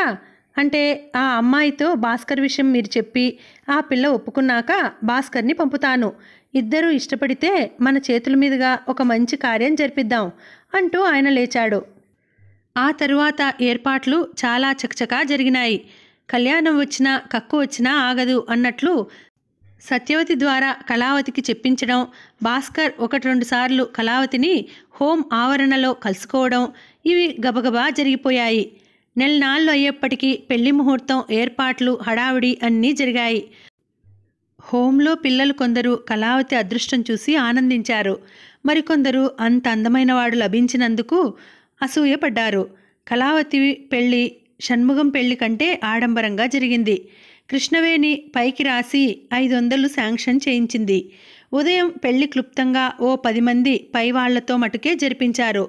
అంటే ఆ అమ్మాయితో భాస్కర్ విషయం మీరు చెప్పి ఆ పిల్ల ఒప్పుకున్నాక భాస్కర్ని పంపుతాను ఇద్దరూ ఇష్టపడితే మన చేతుల మీదుగా ఒక మంచి కార్యం జరిపిద్దాం అంటూ ఆయన లేచాడు ఆ తరువాత ఏర్పాట్లు చాలా చకచకా జరిగినాయి కళ్యాణం వచ్చినా కక్కు వచ్చినా ఆగదు అన్నట్లు సత్యవతి ద్వారా కళావతికి చెప్పించడం భాస్కర్ ఒకటి రెండు సార్లు కళావతిని హోం ఆవరణలో కలుసుకోవడం ఇవి గబగబా జరిగిపోయాయి నెల నాళ్ళు అయ్యేప్పటికీ పెళ్లి ముహూర్తం ఏర్పాట్లు హడావిడి అన్నీ జరిగాయి హోంలో పిల్లలు కొందరు కళావతి అదృష్టం చూసి ఆనందించారు మరికొందరు అంత అందమైన వాడు లభించినందుకు అసూయపడ్డారు కళావతి పెళ్లి షణ్ముఖం పెళ్లి కంటే ఆడంబరంగా జరిగింది కృష్ణవేణి పైకి రాసి ఐదు వందలు శాంక్షన్ చేయించింది ఉదయం పెళ్లి క్లుప్తంగా ఓ పది మంది పైవాళ్లతో మటుకే జరిపించారు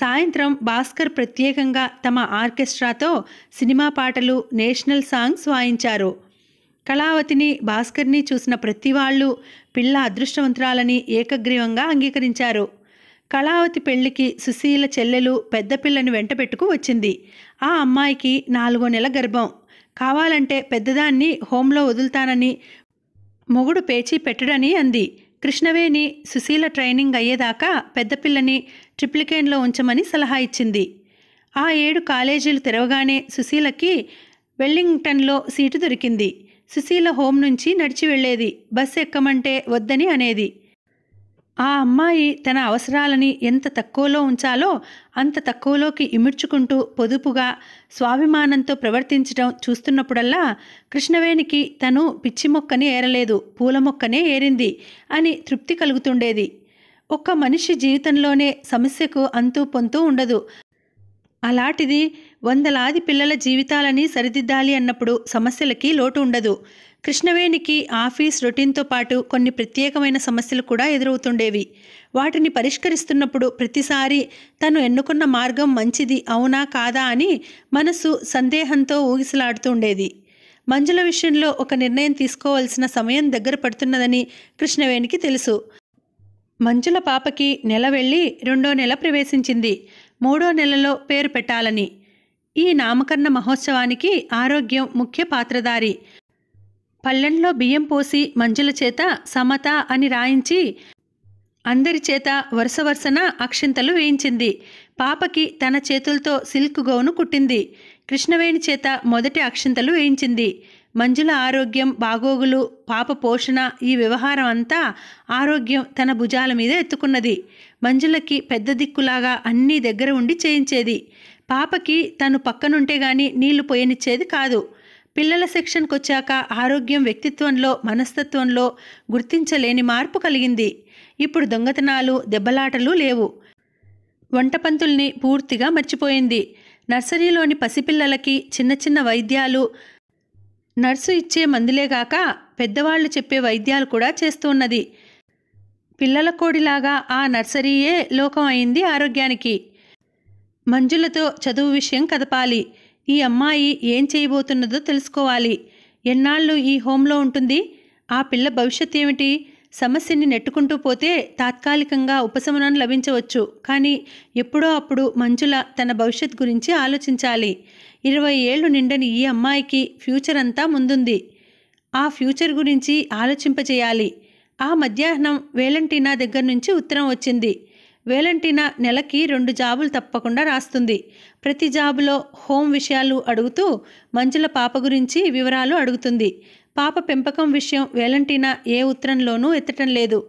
సాయంత్రం భాస్కర్ ప్రత్యేకంగా తమ ఆర్కెస్ట్రాతో సినిమా పాటలు నేషనల్ సాంగ్స్ వాయించారు కళావతిని భాస్కర్ని చూసిన ప్రతి వాళ్ళు పిల్ల అదృష్టవంతురాలని ఏకగ్రీవంగా అంగీకరించారు కళావతి పెళ్లికి సుశీల చెల్లెలు పెద్దపిల్లని వెంట పెట్టుకు వచ్చింది ఆ అమ్మాయికి నాలుగో నెల గర్భం కావాలంటే పెద్దదాన్ని హోంలో వదులుతానని మొగుడు పేచి పెట్టడని అంది కృష్ణవేణి సుశీల ట్రైనింగ్ అయ్యేదాకా పెద్దపిల్లని ట్రిప్లికేన్లో ఉంచమని సలహా ఇచ్చింది ఆ ఏడు కాలేజీలు తెరవగానే సుశీలకి వెల్లింగ్టన్లో సీటు దొరికింది సుశీల హోం నుంచి నడిచి వెళ్లేది బస్ ఎక్కమంటే వద్దని అనేది ఆ అమ్మాయి తన అవసరాలని ఎంత తక్కువలో ఉంచాలో అంత తక్కువలోకి ఇమిడ్చుకుంటూ పొదుపుగా స్వాభిమానంతో ప్రవర్తించడం చూస్తున్నప్పుడల్లా కృష్ణవేణికి తను పిచ్చి మొక్కని ఏరలేదు పూల మొక్కనే ఏరింది అని తృప్తి కలుగుతుండేది ఒక్క మనిషి జీవితంలోనే సమస్యకు అంతు పొంతు ఉండదు అలాంటిది వందలాది పిల్లల జీవితాలని సరిదిద్దాలి అన్నప్పుడు సమస్యలకి లోటు ఉండదు కృష్ణవేణికి ఆఫీస్ రొటీన్తో పాటు కొన్ని ప్రత్యేకమైన సమస్యలు కూడా ఎదురవుతుండేవి వాటిని పరిష్కరిస్తున్నప్పుడు ప్రతిసారి తను ఎన్నుకున్న మార్గం మంచిది అవునా కాదా అని మనసు సందేహంతో ఊగిసలాడుతూ ఉండేది మంజుల విషయంలో ఒక నిర్ణయం తీసుకోవాల్సిన సమయం దగ్గర పడుతున్నదని కృష్ణవేణికి తెలుసు మంజుల పాపకి నెల వెళ్ళి రెండో నెల ప్రవేశించింది మూడో నెలలో పేరు పెట్టాలని ఈ నామకరణ మహోత్సవానికి ఆరోగ్యం ముఖ్య పాత్రధారి పల్లెంలో బియ్యం పోసి మంజుల చేత సమత అని రాయించి అందరి చేత వరుస వరుసన అక్షింతలు వేయించింది పాపకి తన చేతులతో సిల్క్ గౌను కుట్టింది కృష్ణవేణి చేత మొదటి అక్షింతలు వేయించింది మంజుల ఆరోగ్యం బాగోగులు పాప పోషణ ఈ వ్యవహారం అంతా ఆరోగ్యం తన భుజాల మీద ఎత్తుకున్నది మంజులకి పెద్ద దిక్కులాగా అన్నీ దగ్గర ఉండి చేయించేది పాపకి తను పక్కనుంటే గాని నీళ్లు పోయనిచ్చేది కాదు పిల్లల సెక్షన్కి వచ్చాక ఆరోగ్యం వ్యక్తిత్వంలో మనస్తత్వంలో గుర్తించలేని మార్పు కలిగింది ఇప్పుడు దొంగతనాలు దెబ్బలాటలు లేవు వంటపంతుల్ని పూర్తిగా మర్చిపోయింది నర్సరీలోని పసిపిల్లలకి చిన్న చిన్న వైద్యాలు నర్సు ఇచ్చే మందులేగాక పెద్దవాళ్ళు చెప్పే వైద్యాలు కూడా చేస్తున్నది పిల్లల కోడిలాగా ఆ నర్సరీయే లోకం అయింది ఆరోగ్యానికి మంజులతో చదువు విషయం కదపాలి ఈ అమ్మాయి ఏం చేయబోతున్నదో తెలుసుకోవాలి ఎన్నాళ్ళు ఈ హోంలో ఉంటుంది ఆ పిల్ల భవిష్యత్ ఏమిటి సమస్యని నెట్టుకుంటూ పోతే తాత్కాలికంగా ఉపశమనం లభించవచ్చు కానీ ఎప్పుడో అప్పుడు మంజుల తన భవిష్యత్ గురించి ఆలోచించాలి ఇరవై ఏళ్ళు నిండని ఈ అమ్మాయికి ఫ్యూచర్ అంతా ముందుంది ఆ ఫ్యూచర్ గురించి ఆలోచింపజేయాలి ఆ మధ్యాహ్నం వేలంటీనా దగ్గర నుంచి ఉత్తరం వచ్చింది వేలంటిన నెలకి రెండు జాబులు తప్పకుండా రాస్తుంది ప్రతి జాబులో హోం విషయాలు అడుగుతూ మంజుల పాప గురించి వివరాలు అడుగుతుంది పాప పెంపకం విషయం వేలంటినా ఏ ఉత్తరంలోనూ ఎత్తటం లేదు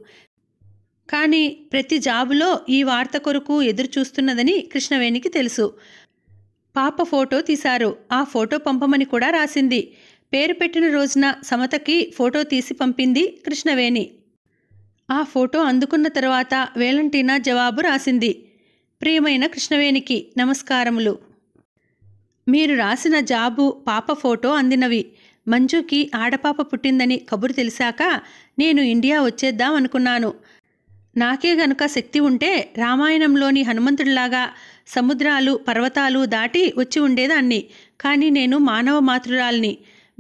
కానీ ప్రతి జాబులో ఈ వార్త కొరకు ఎదురు చూస్తున్నదని కృష్ణవేణికి తెలుసు పాప ఫోటో తీశారు ఆ ఫోటో పంపమని కూడా రాసింది పేరు పెట్టిన రోజున సమతకి ఫోటో తీసి పంపింది కృష్ణవేణి ఆ ఫోటో అందుకున్న తర్వాత వేలంటీనా జవాబు రాసింది ప్రియమైన కృష్ణవేణికి నమస్కారములు మీరు రాసిన జాబు పాప ఫోటో అందినవి మంజుకి ఆడపాప పుట్టిందని కబురు తెలిసాక నేను ఇండియా వచ్చేద్దాం అనుకున్నాను నాకే గనుక శక్తి ఉంటే రామాయణంలోని హనుమంతుడిలాగా సముద్రాలు పర్వతాలు దాటి వచ్చి ఉండేదాన్ని కానీ నేను మానవ మాతృరాల్ని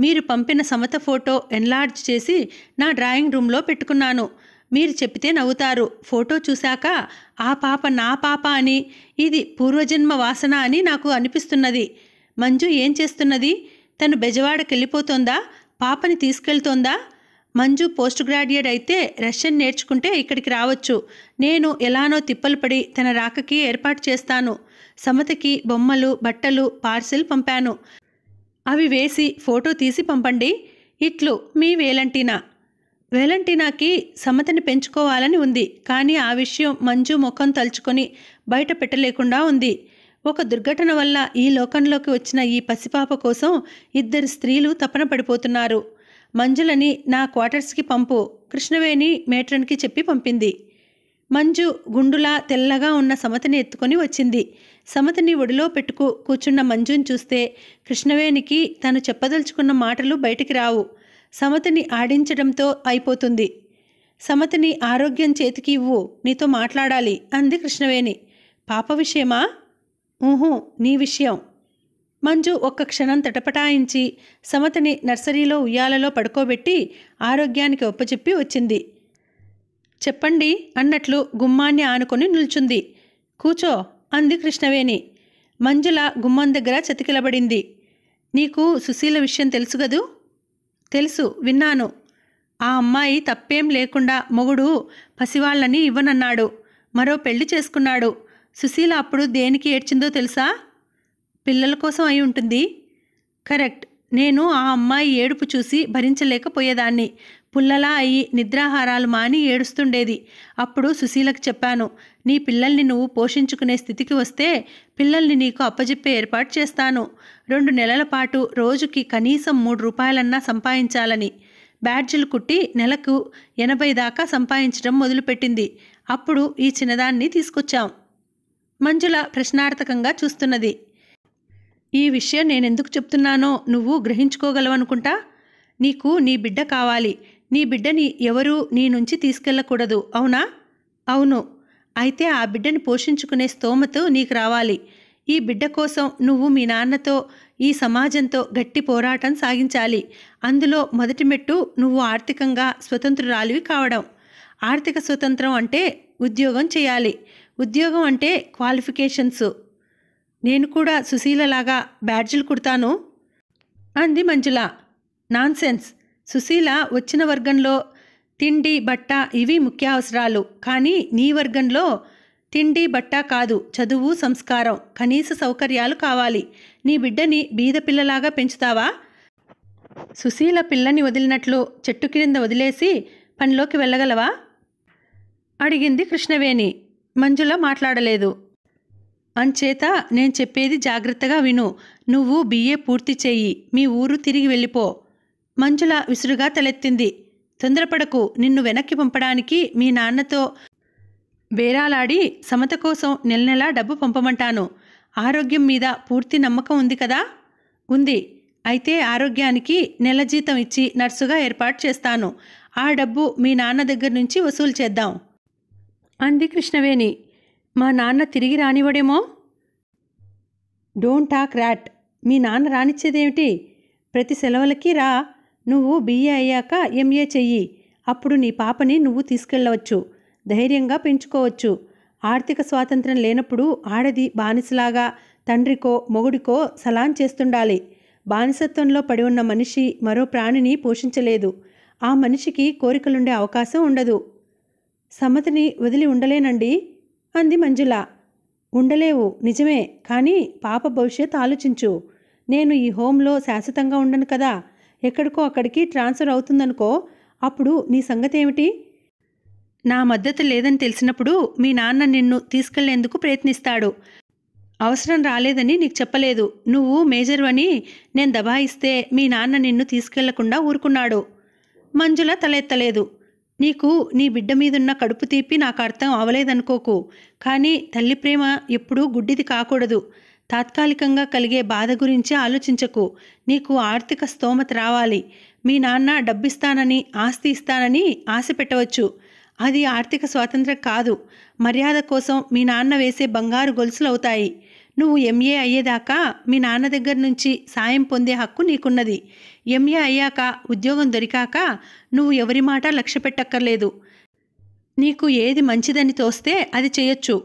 మీరు పంపిన సమత ఫోటో ఎన్లార్జ్ చేసి నా డ్రాయింగ్ రూమ్లో పెట్టుకున్నాను మీరు చెప్తే నవ్వుతారు ఫోటో చూశాక ఆ పాప నా పాప అని ఇది పూర్వజన్మ వాసన అని నాకు అనిపిస్తున్నది మంజు ఏం చేస్తున్నది తను బెజవాడకి వెళ్ళిపోతుందా పాపని తీసుకెళ్తోందా మంజు పోస్ట్ గ్రాడ్యుయేట్ అయితే రష్యన్ నేర్చుకుంటే ఇక్కడికి రావచ్చు నేను ఎలానో తిప్పలు పడి తన రాకకి ఏర్పాటు చేస్తాను సమతకి బొమ్మలు బట్టలు పార్సిల్ పంపాను అవి వేసి ఫోటో తీసి పంపండి ఇట్లు మీ వేలంటీనా వేలంటీనాకి సమతని పెంచుకోవాలని ఉంది కానీ ఆ విషయం మంజు ముఖం తలుచుకొని బయట పెట్టలేకుండా ఉంది ఒక దుర్ఘటన వల్ల ఈ లోకంలోకి వచ్చిన ఈ పసిపాప కోసం ఇద్దరు స్త్రీలు తపన పడిపోతున్నారు మంజులని నా క్వార్టర్స్కి పంపు కృష్ణవేణి మేట్రన్కి చెప్పి పంపింది మంజు గుండులా తెల్లగా ఉన్న సమతని ఎత్తుకొని వచ్చింది సమతని ఒడిలో పెట్టుకు కూర్చున్న మంజుని చూస్తే కృష్ణవేణికి తను చెప్పదలుచుకున్న మాటలు బయటికి రావు సమతిని ఆడించడంతో అయిపోతుంది సమతిని ఆరోగ్యం చేతికి ఇవ్వు నీతో మాట్లాడాలి అంది కృష్ణవేణి పాప విషయమా ఊహూ నీ విషయం మంజు ఒక్క క్షణం తటపటాయించి సమతని నర్సరీలో ఉయ్యాలలో పడుకోబెట్టి ఆరోగ్యానికి ఒప్పచెప్పి వచ్చింది చెప్పండి అన్నట్లు గుమ్మాన్ని ఆనుకొని నిల్చుంది కూచో అంది కృష్ణవేణి మంజుల గుమ్మం దగ్గర చతికిలబడింది నీకు సుశీల విషయం తెలుసు తెలుసు విన్నాను ఆ అమ్మాయి తప్పేం లేకుండా మొగుడు పసివాళ్ళని ఇవ్వనన్నాడు మరో పెళ్లి చేసుకున్నాడు సుశీల అప్పుడు దేనికి ఏడ్చిందో తెలుసా పిల్లల కోసం అయి ఉంటుంది కరెక్ట్ నేను ఆ అమ్మాయి ఏడుపు చూసి భరించలేకపోయేదాన్ని పుల్లలా అయ్యి నిద్రాహారాలు మాని ఏడుస్తుండేది అప్పుడు సుశీలకు చెప్పాను నీ పిల్లల్ని నువ్వు పోషించుకునే స్థితికి వస్తే పిల్లల్ని నీకు అప్పజెప్పే ఏర్పాటు చేస్తాను రెండు నెలల పాటు రోజుకి కనీసం మూడు రూపాయలన్నా సంపాదించాలని బ్యాడ్జీలు కుట్టి నెలకు ఎనభై దాకా సంపాదించడం మొదలుపెట్టింది అప్పుడు ఈ చిన్నదాన్ని తీసుకొచ్చాం మంజుల ప్రశ్నార్థకంగా చూస్తున్నది ఈ విషయం నేనెందుకు చెప్తున్నానో నువ్వు గ్రహించుకోగలవనుకుంటా నీకు నీ బిడ్డ కావాలి నీ బిడ్డని ఎవరూ నీ నుంచి తీసుకెళ్ళకూడదు అవునా అవును అయితే ఆ బిడ్డను పోషించుకునే స్తోమత నీకు రావాలి ఈ బిడ్డ కోసం నువ్వు మీ నాన్నతో ఈ సమాజంతో గట్టి పోరాటం సాగించాలి అందులో మొదటి మెట్టు నువ్వు ఆర్థికంగా స్వతంత్రురాలివి కావడం ఆర్థిక స్వతంత్రం అంటే ఉద్యోగం చేయాలి ఉద్యోగం అంటే క్వాలిఫికేషన్స్ నేను కూడా సుశీలలాగా బ్యాడ్జీలు కుడతాను అంది మంజుల నాన్సెన్స్ సుశీల వచ్చిన వర్గంలో తిండి బట్ట ఇవి ముఖ్య అవసరాలు కానీ నీ వర్గంలో తిండి బట్ట కాదు చదువు సంస్కారం కనీస సౌకర్యాలు కావాలి నీ బిడ్డని బీద పిల్లలాగా పెంచుతావా సుశీల పిల్లని వదిలినట్లు చెట్టు క్రింద వదిలేసి పనిలోకి వెళ్ళగలవా అడిగింది కృష్ణవేణి మంజుల మాట్లాడలేదు అంచేత నేను చెప్పేది జాగ్రత్తగా విను నువ్వు బిఏ పూర్తి చేయి మీ ఊరు తిరిగి వెళ్ళిపో మంజుల విసురుగా తలెత్తింది తొందరపడకు నిన్ను వెనక్కి పంపడానికి మీ నాన్నతో బేరాలాడి సమత కోసం నెల నెలా డబ్బు పంపమంటాను ఆరోగ్యం మీద పూర్తి నమ్మకం ఉంది కదా ఉంది అయితే ఆరోగ్యానికి నెల జీతం ఇచ్చి నర్సుగా ఏర్పాటు చేస్తాను ఆ డబ్బు మీ నాన్న దగ్గర నుంచి వసూలు చేద్దాం అంది కృష్ణవేణి మా నాన్న తిరిగి రానివ్వడేమో డోంట్ టాక్ ర్యాట్ మీ నాన్న రానిచ్చేదేమిటి ప్రతి సెలవులకి రా నువ్వు బిఏ అయ్యాక ఎంఏ చెయ్యి అప్పుడు నీ పాపని నువ్వు తీసుకెళ్ళవచ్చు ధైర్యంగా పెంచుకోవచ్చు ఆర్థిక స్వాతంత్రం లేనప్పుడు ఆడది బానిసలాగా తండ్రికో మొగుడికో సలాన్ చేస్తుండాలి బానిసత్వంలో పడి ఉన్న మనిషి మరో ప్రాణిని పోషించలేదు ఆ మనిషికి కోరికలుండే అవకాశం ఉండదు సమ్మతిని వదిలి ఉండలేనండి అంది మంజుల ఉండలేవు నిజమే కానీ పాప భవిష్యత్ ఆలోచించు నేను ఈ హోంలో శాశ్వతంగా ఉండను కదా ఎక్కడికో అక్కడికి ట్రాన్స్ఫర్ అవుతుందనుకో అప్పుడు నీ సంగతి ఏమిటి నా మద్దతు లేదని తెలిసినప్పుడు మీ నాన్న నిన్ను తీసుకెళ్లేందుకు ప్రయత్నిస్తాడు అవసరం రాలేదని నీకు చెప్పలేదు నువ్వు మేజర్వని నేను దబాయిస్తే మీ నాన్న నిన్ను తీసుకెళ్లకుండా ఊరుకున్నాడు మంజుల తలెత్తలేదు నీకు నీ బిడ్డ మీదున్న కడుపు తీపి నాకు అర్థం అవలేదనుకోకు కానీ తల్లి ప్రేమ ఎప్పుడూ గుడ్డిది కాకూడదు తాత్కాలికంగా కలిగే బాధ గురించి ఆలోచించకు నీకు ఆర్థిక స్తోమత రావాలి మీ నాన్న డబ్బిస్తానని ఆస్తి ఇస్తానని ఆశ పెట్టవచ్చు అది ఆర్థిక స్వాతంత్రం కాదు మర్యాద కోసం మీ నాన్న వేసే బంగారు గొలుసులు అవుతాయి నువ్వు ఎంఏ అయ్యేదాకా మీ నాన్న దగ్గర నుంచి సాయం పొందే హక్కు నీకున్నది ఎంఏ అయ్యాక ఉద్యోగం దొరికాక నువ్వు ఎవరి మాట లక్ష్య పెట్టక్కర్లేదు నీకు ఏది మంచిదని తోస్తే అది చేయొచ్చు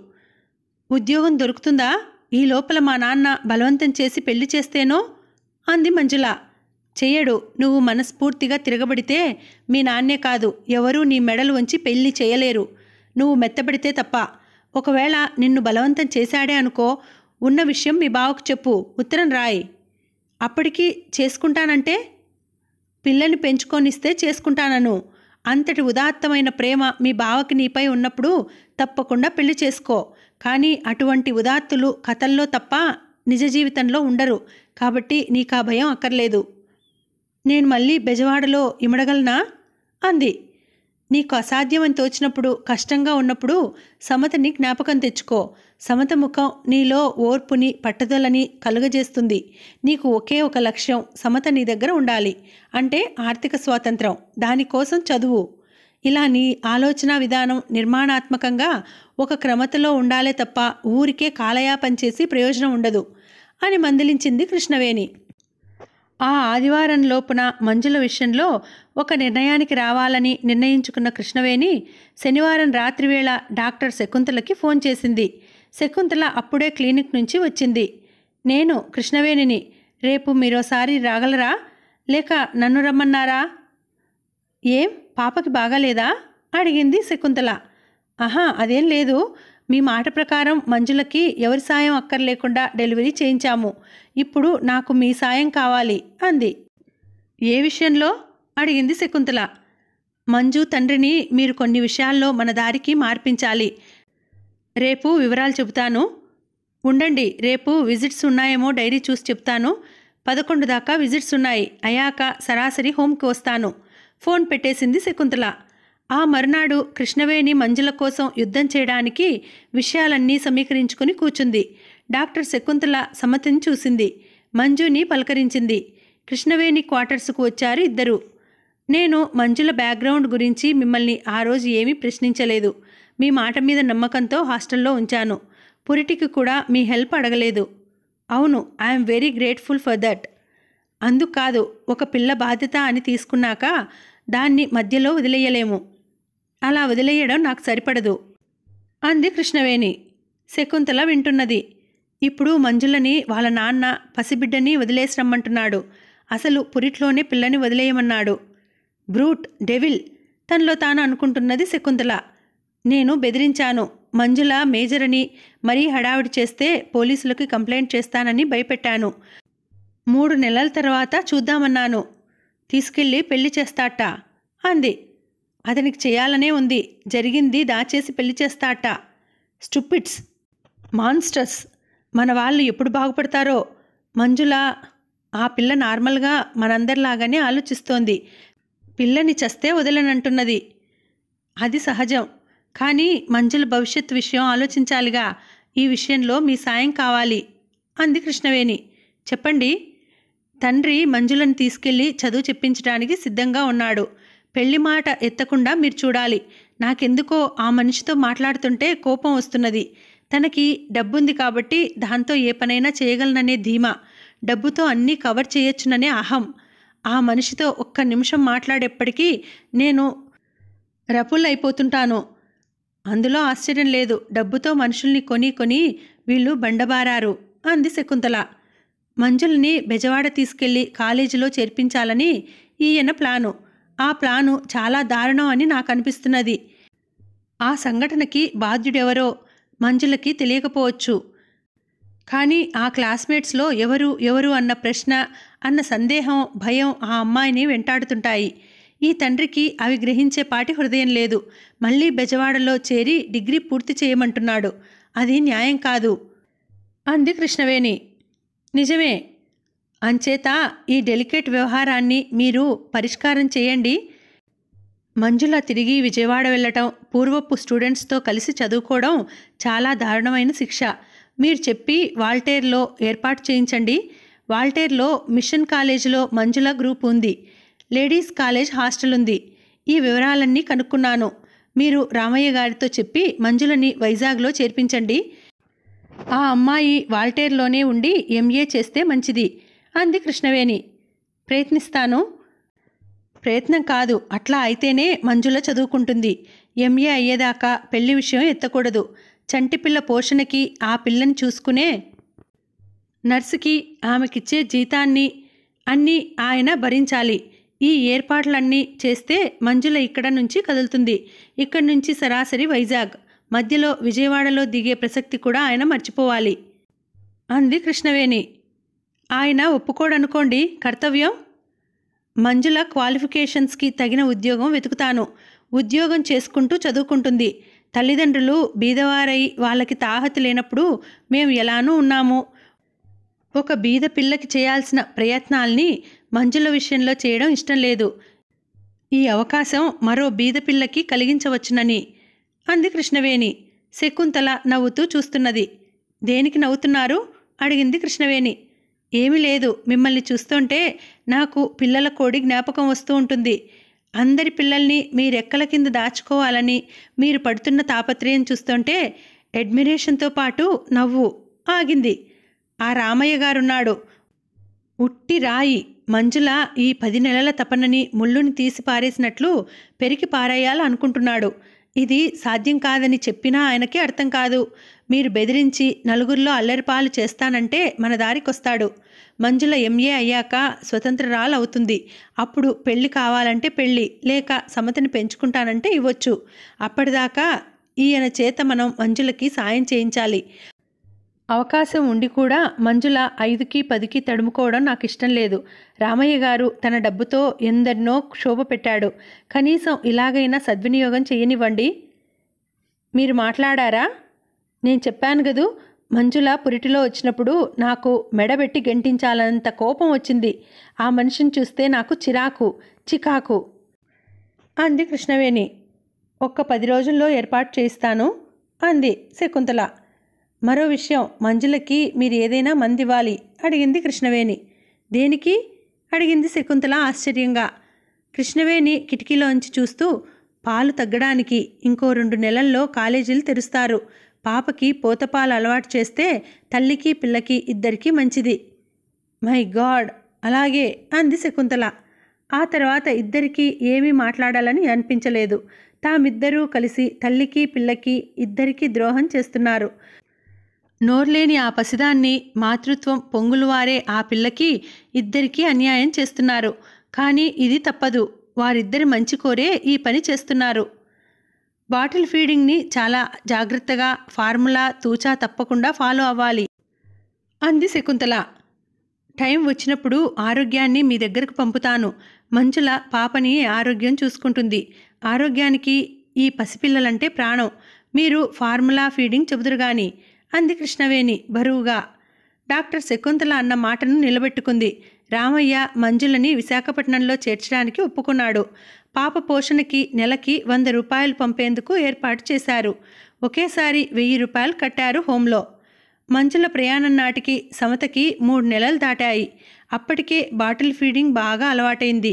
ఉద్యోగం దొరుకుతుందా ఈ లోపల మా నాన్న బలవంతం చేసి పెళ్లి చేస్తేనో అంది మంజుల చెయ్యడు నువ్వు మనస్ఫూర్తిగా తిరగబడితే మీ నాన్నే కాదు ఎవరూ నీ మెడలు ఉంచి పెళ్లి చేయలేరు నువ్వు మెత్తబడితే తప్ప ఒకవేళ నిన్ను బలవంతం చేశాడే అనుకో ఉన్న విషయం మీ బావకు చెప్పు ఉత్తరం రాయి అప్పటికి చేసుకుంటానంటే పిల్లని పెంచుకొనిస్తే చేసుకుంటానను అంతటి ఉదాత్తమైన ప్రేమ మీ బావకి నీపై ఉన్నప్పుడు తప్పకుండా పెళ్లి చేసుకో కానీ అటువంటి ఉదాత్తులు కథల్లో తప్ప నిజ జీవితంలో ఉండరు కాబట్టి నీకా భయం అక్కర్లేదు నేను మళ్ళీ బెజవాడలో ఇమడగలనా అంది నీకు అసాధ్యమని తోచినప్పుడు కష్టంగా ఉన్నప్పుడు సమతని జ్ఞాపకం తెచ్చుకో సమత ముఖం నీలో ఓర్పుని పట్టుదలని కలుగజేస్తుంది నీకు ఒకే ఒక లక్ష్యం సమత నీ దగ్గర ఉండాలి అంటే ఆర్థిక స్వాతంత్రం దానికోసం చదువు ఇలా నీ ఆలోచన విధానం నిర్మాణాత్మకంగా ఒక క్రమతలో ఉండాలే తప్ప ఊరికే కాలయాపం చేసి ప్రయోజనం ఉండదు అని మందలించింది కృష్ణవేణి ఆ ఆదివారం లోపున మంజుల విషయంలో ఒక నిర్ణయానికి రావాలని నిర్ణయించుకున్న కృష్ణవేణి శనివారం రాత్రివేళ డాక్టర్ శకుంతలకి ఫోన్ చేసింది శకుంతల అప్పుడే క్లినిక్ నుంచి వచ్చింది నేను కృష్ణవేణిని రేపు మీరోసారి రాగలరా లేక నన్ను రమ్మన్నారా ఏం పాపకి బాగాలేదా అడిగింది శకుంతల ఆహా అదేం లేదు మీ మాట ప్రకారం మంజులకి ఎవరి సాయం అక్కర్లేకుండా డెలివరీ చేయించాము ఇప్పుడు నాకు మీ సాయం కావాలి అంది ఏ విషయంలో అడిగింది శకుంతల మంజు తండ్రిని మీరు కొన్ని విషయాల్లో మన దారికి మార్పించాలి రేపు వివరాలు చెబుతాను ఉండండి రేపు విజిట్స్ ఉన్నాయేమో డైరీ చూసి చెప్తాను పదకొండు దాకా విజిట్స్ ఉన్నాయి అయ్యాక సరాసరి హోమ్కి వస్తాను ఫోన్ పెట్టేసింది శకుంతల ఆ మరునాడు కృష్ణవేణి మంజుల కోసం యుద్ధం చేయడానికి విషయాలన్నీ సమీకరించుకుని కూర్చుంది డాక్టర్ శకుంతల సమతిని చూసింది మంజుని పలకరించింది కృష్ణవేణి క్వార్టర్స్కు వచ్చారు ఇద్దరు నేను మంజుల బ్యాక్గ్రౌండ్ గురించి మిమ్మల్ని ఆ రోజు ఏమీ ప్రశ్నించలేదు మీ మాట మీద నమ్మకంతో హాస్టల్లో ఉంచాను పురిటికి కూడా మీ హెల్ప్ అడగలేదు అవును I'm very grateful for that అందుకాదు ఒక పిల్ల బాధ్యత అని తీసుకున్నాక దాన్ని మధ్యలో వదిలేయలేము అలా వదిలేయడం నాకు సరిపడదు అంది కృష్ణవేణి శకుంతల వింటున్నది ఇప్పుడు మంజులని వాళ్ళ నాన్న పసిబిడ్డని వదిలేసి రమ్మంటున్నాడు అసలు పురిట్లోనే పిల్లని వదిలేయమన్నాడు బ్రూట్ డెవిల్ తనలో తాను అనుకుంటున్నది శకుంతల నేను బెదిరించాను మంజుల మేజర్ అని మరీ హడావిడి చేస్తే పోలీసులకి కంప్లైంట్ చేస్తానని భయపెట్టాను మూడు నెలల తర్వాత చూద్దామన్నాను తీసుకెళ్ళి పెళ్లి చేస్తాట అంది అతనికి చేయాలనే ఉంది జరిగింది దాచేసి పెళ్లి చేస్తాట స్టూపిడ్స్ మాన్స్టర్స్ మన వాళ్ళు ఎప్పుడు బాగుపడతారో మంజుల ఆ పిల్ల నార్మల్గా మనందరిలాగానే ఆలోచిస్తోంది పిల్లని చస్తే వదలనంటున్నది అది సహజం కానీ మంజుల భవిష్యత్ విషయం ఆలోచించాలిగా ఈ విషయంలో మీ సాయం కావాలి అంది కృష్ణవేణి చెప్పండి తండ్రి మంజులను తీసుకెళ్లి చదువు చెప్పించడానికి సిద్ధంగా ఉన్నాడు పెళ్లి మాట ఎత్తకుండా మీరు చూడాలి నాకెందుకో ఆ మనిషితో మాట్లాడుతుంటే కోపం వస్తున్నది తనకి డబ్బుంది కాబట్టి దాంతో ఏ పనైనా చేయగలననే ధీమా డబ్బుతో అన్నీ కవర్ చేయొచ్చుననే అహం ఆ మనిషితో ఒక్క నిమిషం మాట్లాడేప్పటికీ నేను రపుల్ అయిపోతుంటాను అందులో ఆశ్చర్యం లేదు డబ్బుతో మనుషుల్ని కొని కొని వీళ్ళు బండబారారు అంది శకుంతల మంజుల్ని బెజవాడ తీసుకెళ్లి కాలేజీలో చేర్పించాలని ఈయన ప్లాను ఆ ప్లాను చాలా దారుణం అని నాకు అనిపిస్తున్నది ఆ సంఘటనకి బాధ్యుడెవరో మంజులకి తెలియకపోవచ్చు కానీ ఆ క్లాస్మేట్స్లో ఎవరు ఎవరు అన్న ప్రశ్న అన్న సందేహం భయం ఆ అమ్మాయిని వెంటాడుతుంటాయి ఈ తండ్రికి అవి గ్రహించే పాటి హృదయం లేదు మళ్ళీ బెజవాడలో చేరి డిగ్రీ పూర్తి చేయమంటున్నాడు అది న్యాయం కాదు అంది కృష్ణవేణి నిజమే అంచేత ఈ డెలికేట్ వ్యవహారాన్ని మీరు పరిష్కారం చేయండి మంజుల తిరిగి విజయవాడ వెళ్ళటం పూర్వపు స్టూడెంట్స్తో కలిసి చదువుకోవడం చాలా దారుణమైన శిక్ష మీరు చెప్పి వాల్టేర్లో ఏర్పాటు చేయించండి వాల్టేర్లో మిషన్ కాలేజీలో మంజుల గ్రూప్ ఉంది లేడీస్ కాలేజ్ హాస్టల్ ఉంది ఈ వివరాలన్నీ కనుక్కున్నాను మీరు రామయ్య గారితో చెప్పి మంజులని వైజాగ్లో చేర్పించండి ఆ అమ్మాయి వాల్టేర్లోనే ఉండి ఎంఏ చేస్తే మంచిది అంది కృష్ణవేణి ప్రయత్నిస్తాను ప్రయత్నం కాదు అట్లా అయితేనే మంజుల చదువుకుంటుంది ఎంఏ అయ్యేదాకా పెళ్లి విషయం ఎత్తకూడదు చంటిపిల్ల పోషణకి ఆ పిల్లని చూసుకునే నర్సుకి ఆమెకిచ్చే జీతాన్ని అన్నీ ఆయన భరించాలి ఈ ఏర్పాట్లన్నీ చేస్తే మంజుల ఇక్కడ నుంచి కదులుతుంది ఇక్కడి నుంచి సరాసరి వైజాగ్ మధ్యలో విజయవాడలో దిగే ప్రసక్తి కూడా ఆయన మర్చిపోవాలి అంది కృష్ణవేణి ఆయన ఒప్పుకోడనుకోండి కర్తవ్యం మంజుల క్వాలిఫికేషన్స్కి తగిన ఉద్యోగం వెతుకుతాను ఉద్యోగం చేసుకుంటూ చదువుకుంటుంది తల్లిదండ్రులు బీదవారై వాళ్ళకి తాహతి లేనప్పుడు మేము ఎలానూ ఉన్నాము ఒక బీద పిల్లకి చేయాల్సిన ప్రయత్నాల్ని మంజుల విషయంలో చేయడం ఇష్టం లేదు ఈ అవకాశం మరో బీద పిల్లకి కలిగించవచ్చునని అంది కృష్ణవేణి శకుంతల నవ్వుతూ చూస్తున్నది దేనికి నవ్వుతున్నారు అడిగింది కృష్ణవేణి ఏమీ లేదు మిమ్మల్ని చూస్తుంటే నాకు పిల్లల కోడి జ్ఞాపకం వస్తూ ఉంటుంది అందరి పిల్లల్ని మీ రెక్కల కింద దాచుకోవాలని మీరు పడుతున్న తాపత్రయం చూస్తుంటే అడ్మిరేషన్తో పాటు నవ్వు ఆగింది ఆ రామయ్య గారున్నాడు ఉట్టి రాయి మంజుల ఈ పది నెలల తపనని ముళ్ళుని తీసి పారేసినట్లు పెరికి పారేయాలనుకుంటున్నాడు ఇది సాధ్యం కాదని చెప్పినా ఆయనకి అర్థం కాదు మీరు బెదిరించి నలుగురిలో అల్లరిపాలు చేస్తానంటే మన దారికొస్తాడు మంజుల ఎంఏ అయ్యాక స్వతంత్రరాలు అవుతుంది అప్పుడు పెళ్లి కావాలంటే పెళ్ళి లేక సమతని పెంచుకుంటానంటే ఇవ్వచ్చు అప్పటిదాకా ఈయన చేత మనం మంజులకి సాయం చేయించాలి అవకాశం ఉండి కూడా మంజుల ఐదుకి పదికి తడుముకోవడం నాకు ఇష్టం లేదు రామయ్య గారు తన డబ్బుతో ఎందరినో క్షోభ పెట్టాడు కనీసం ఇలాగైనా సద్వినియోగం చేయనివ్వండి మీరు మాట్లాడారా నేను చెప్పాను కదూ మంజుల పురిటిలో వచ్చినప్పుడు నాకు మెడబెట్టి గంటించాలంత కోపం వచ్చింది ఆ మనిషిని చూస్తే నాకు చిరాకు చికాకు అంది కృష్ణవేణి ఒక్క పది రోజుల్లో ఏర్పాటు చేస్తాను అంది శకుంతల మరో విషయం మంజులకి మీరు ఏదైనా మందివ్వాలి అడిగింది కృష్ణవేణి దేనికి అడిగింది శకుంతల ఆశ్చర్యంగా కృష్ణవేణి కిటికీలోంచి చూస్తూ పాలు తగ్గడానికి ఇంకో రెండు నెలల్లో కాలేజీలు తెరుస్తారు పాపకి పోతపాలు అలవాటు చేస్తే తల్లికి పిల్లకి ఇద్దరికీ మంచిది మై గాడ్ అలాగే అంది శకుంతల ఆ తర్వాత ఇద్దరికీ ఏమీ మాట్లాడాలని అనిపించలేదు తామిద్దరూ కలిసి తల్లికి పిల్లకి ఇద్దరికీ ద్రోహం చేస్తున్నారు నోర్లేని ఆ పసిదాన్ని మాతృత్వం పొంగులువారే ఆ పిల్లకి ఇద్దరికీ అన్యాయం చేస్తున్నారు కానీ ఇది తప్పదు వారిద్దరి మంచి కోరే ఈ పని చేస్తున్నారు బాటిల్ ఫీడింగ్ని చాలా జాగ్రత్తగా ఫార్ములా తూచా తప్పకుండా ఫాలో అవ్వాలి అంది శకుంతల టైం వచ్చినప్పుడు ఆరోగ్యాన్ని మీ దగ్గరకు పంపుతాను మంచుల పాపని ఆరోగ్యం చూసుకుంటుంది ఆరోగ్యానికి ఈ పసిపిల్లలంటే ప్రాణం మీరు ఫార్ములా ఫీడింగ్ చెబుదురు కానీ అంది కృష్ణవేణి బరువుగా డాక్టర్ శకుంతల అన్న మాటను నిలబెట్టుకుంది రామయ్య మంజులని విశాఖపట్నంలో చేర్చడానికి ఒప్పుకున్నాడు పాప పోషణకి నెలకి వంద రూపాయలు పంపేందుకు ఏర్పాటు చేశారు ఒకేసారి వెయ్యి రూపాయలు కట్టారు హోంలో మంజుల ప్రయాణం నాటికి సమతకి మూడు నెలలు దాటాయి అప్పటికే బాటిల్ ఫీడింగ్ బాగా అలవాటైంది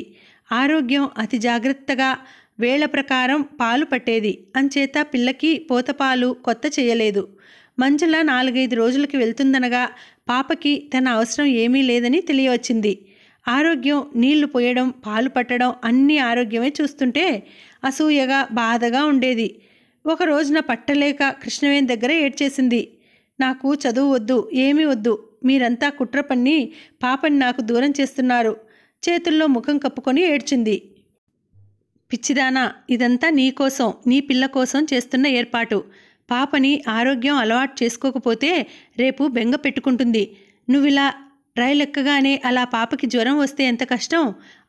ఆరోగ్యం అతి జాగ్రత్తగా వేళ ప్రకారం పాలు పట్టేది అంచేత పిల్లకి పోతపాలు కొత్త చేయలేదు మంజుల నాలుగైదు రోజులకి వెళ్తుందనగా పాపకి తన అవసరం ఏమీ లేదని తెలియవచ్చింది ఆరోగ్యం నీళ్లు పోయడం పాలు పట్టడం అన్నీ ఆరోగ్యమే చూస్తుంటే అసూయగా బాధగా ఉండేది ఒక రోజున పట్టలేక కృష్ణవేణి దగ్గర ఏడ్చేసింది నాకు చదువు వద్దు ఏమీ వద్దు మీరంతా కుట్ర పన్ని పాపని నాకు దూరం చేస్తున్నారు చేతుల్లో ముఖం కప్పుకొని ఏడ్చింది పిచ్చిదానా ఇదంతా నీ కోసం నీ పిల్ల కోసం చేస్తున్న ఏర్పాటు పాపని ఆరోగ్యం అలవాటు చేసుకోకపోతే రేపు బెంగ పెట్టుకుంటుంది నువ్విలా రైలు ఎక్కగానే అలా పాపకి జ్వరం వస్తే ఎంత కష్టం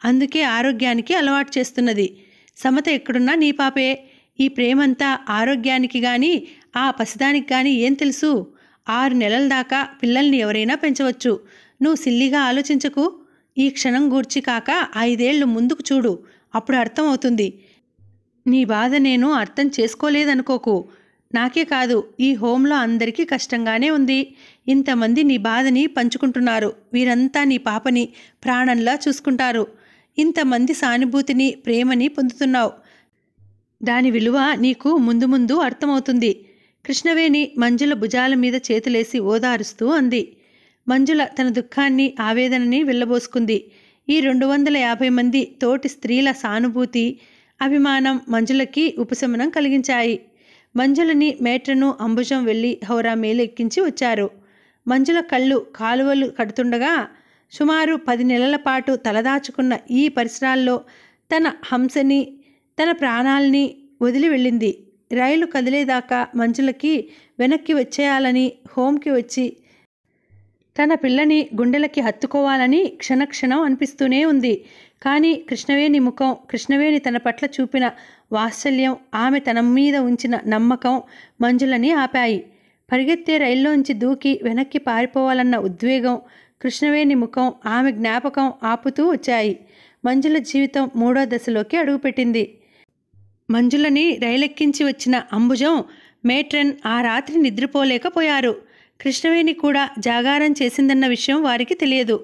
అందుకే ఆరోగ్యానికి అలవాటు చేస్తున్నది సమత ఎక్కడున్నా నీ పాపే ఈ ప్రేమంతా ఆరోగ్యానికి కానీ ఆ పసిదానికి కానీ ఏం తెలుసు ఆరు నెలల దాకా పిల్లల్ని ఎవరైనా పెంచవచ్చు నువ్వు సిల్లిగా ఆలోచించకు ఈ క్షణం గూర్చి కాక ఐదేళ్లు ముందుకు చూడు అప్పుడు అర్థమవుతుంది నీ బాధ నేను అర్థం చేసుకోలేదనుకోకు నాకే కాదు ఈ హోంలో అందరికీ కష్టంగానే ఉంది ఇంతమంది నీ బాధని పంచుకుంటున్నారు వీరంతా నీ పాపని ప్రాణంలా చూసుకుంటారు ఇంతమంది సానుభూతిని ప్రేమని పొందుతున్నావు దాని విలువ నీకు ముందు ముందు అర్థమవుతుంది కృష్ణవేణి మంజుల భుజాల మీద చేతులేసి ఓదారుస్తూ అంది మంజుల తన దుఃఖాన్ని ఆవేదనని వెళ్ళబోసుకుంది ఈ రెండు వందల యాభై మంది తోటి స్త్రీల సానుభూతి అభిమానం మంజులకి ఉపశమనం కలిగించాయి మంజులని మేట్రను అంబుజం వెళ్ళి హౌరా ఎక్కించి వచ్చారు మంజుల కళ్ళు కాలువలు కడుతుండగా సుమారు పది నెలల పాటు తలదాచుకున్న ఈ పరిసరాల్లో తన హంసని తన ప్రాణాల్ని వదిలి వెళ్ళింది రైలు కదిలేదాకా మంజులకి వెనక్కి వచ్చేయాలని హోంకి వచ్చి తన పిల్లని గుండెలకి హత్తుకోవాలని క్షణక్షణం అనిపిస్తూనే ఉంది కానీ కృష్ణవేణి ముఖం కృష్ణవేణి తన పట్ల చూపిన వాత్సల్యం ఆమె తన మీద ఉంచిన నమ్మకం మంజులని ఆపాయి పరిగెత్తే రైల్లోంచి దూకి వెనక్కి పారిపోవాలన్న ఉద్వేగం కృష్ణవేణి ముఖం ఆమె జ్ఞాపకం ఆపుతూ వచ్చాయి మంజుల జీవితం మూడో దశలోకి అడుగుపెట్టింది మంజులని రైలెక్కించి వచ్చిన అంబుజం మేట్రన్ ఆ రాత్రి నిద్రపోలేకపోయారు కృష్ణవేణి కూడా జాగారం చేసిందన్న విషయం వారికి తెలియదు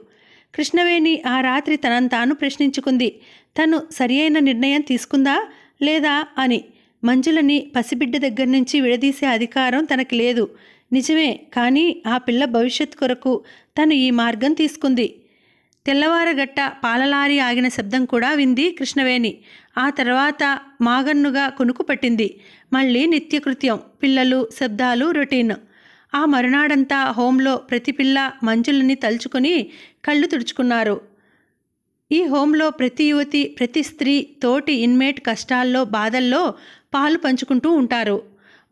కృష్ణవేణి ఆ రాత్రి తనను తాను ప్రశ్నించుకుంది తను సరి నిర్ణయం తీసుకుందా లేదా అని మంజులని పసిబిడ్డ దగ్గర నుంచి విడదీసే అధికారం తనకి లేదు నిజమే కానీ ఆ పిల్ల భవిష్యత్ కొరకు తను ఈ మార్గం తీసుకుంది తెల్లవారగట్ట పాలలారి ఆగిన శబ్దం కూడా వింది కృష్ణవేణి ఆ తర్వాత మాగన్నుగా కొనుకు పట్టింది మళ్ళీ నిత్యకృత్యం పిల్లలు శబ్దాలు రొటీన్ ఆ మరునాడంతా హోంలో ప్రతి పిల్ల మంజులని తలుచుకుని కళ్ళు తుడుచుకున్నారు ఈ హోంలో ప్రతి యువతి ప్రతి స్త్రీ తోటి ఇన్మేట్ కష్టాల్లో బాధల్లో పాలు పంచుకుంటూ ఉంటారు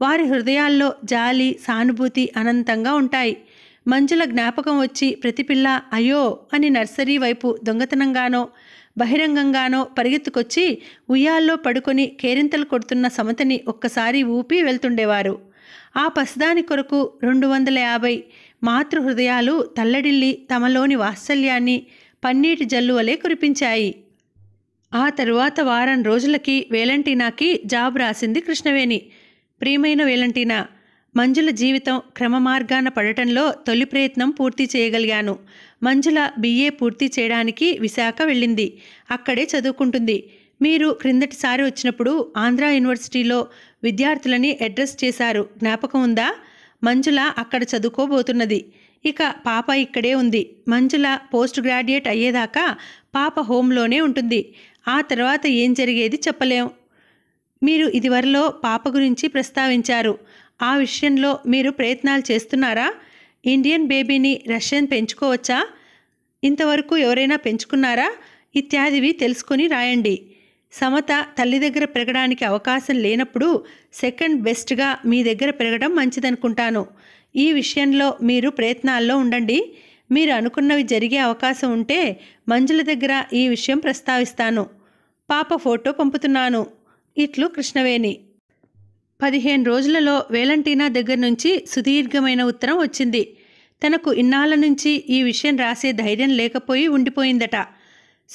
వారి హృదయాల్లో జాలి సానుభూతి అనంతంగా ఉంటాయి మంజుల జ్ఞాపకం వచ్చి ప్రతి పిల్ల అయ్యో అని నర్సరీ వైపు దొంగతనంగానో బహిరంగంగానో పరిగెత్తుకొచ్చి ఉయ్యాల్లో పడుకొని కేరింతలు కొడుతున్న సమతని ఒక్కసారి ఊపి వెళ్తుండేవారు ఆ పసిదాని కొరకు రెండు వందల యాభై మాతృహృదయాలు తల్లడిల్లి తమలోని వాత్సల్యాన్ని పన్నీటి జల్లువలే కురిపించాయి ఆ తరువాత వారం రోజులకి వేలంటీనాకి జాబ్ రాసింది కృష్ణవేణి ప్రియమైన వేలంటీనా మంజుల జీవితం క్రమమార్గాన పడటంలో తొలి ప్రయత్నం పూర్తి చేయగలిగాను మంజుల బీఏ పూర్తి చేయడానికి విశాఖ వెళ్ళింది అక్కడే చదువుకుంటుంది మీరు క్రిందటిసారి వచ్చినప్పుడు ఆంధ్ర యూనివర్సిటీలో విద్యార్థులని అడ్రస్ చేశారు జ్ఞాపకం ఉందా మంజుల అక్కడ చదువుకోబోతున్నది ఇక పాప ఇక్కడే ఉంది మంజుల పోస్ట్ గ్రాడ్యుయేట్ అయ్యేదాకా పాప హోంలోనే ఉంటుంది ఆ తర్వాత ఏం జరిగేది చెప్పలేం మీరు ఇదివరలో పాప గురించి ప్రస్తావించారు ఆ విషయంలో మీరు ప్రయత్నాలు చేస్తున్నారా ఇండియన్ బేబీని రష్యన్ పెంచుకోవచ్చా ఇంతవరకు ఎవరైనా పెంచుకున్నారా ఇత్యాదివి తెలుసుకొని రాయండి సమత తల్లి దగ్గర పెరగడానికి అవకాశం లేనప్పుడు సెకండ్ బెస్ట్గా మీ దగ్గర పెరగడం మంచిదనుకుంటాను ఈ విషయంలో మీరు ప్రయత్నాల్లో ఉండండి మీరు అనుకున్నవి జరిగే అవకాశం ఉంటే మంజుల దగ్గర ఈ విషయం ప్రస్తావిస్తాను పాప ఫోటో పంపుతున్నాను ఇట్లు కృష్ణవేణి పదిహేను రోజులలో వేలంటీనా దగ్గర నుంచి సుదీర్ఘమైన ఉత్తరం వచ్చింది తనకు ఇన్నాళ్ళ నుంచి ఈ విషయం రాసే ధైర్యం లేకపోయి ఉండిపోయిందట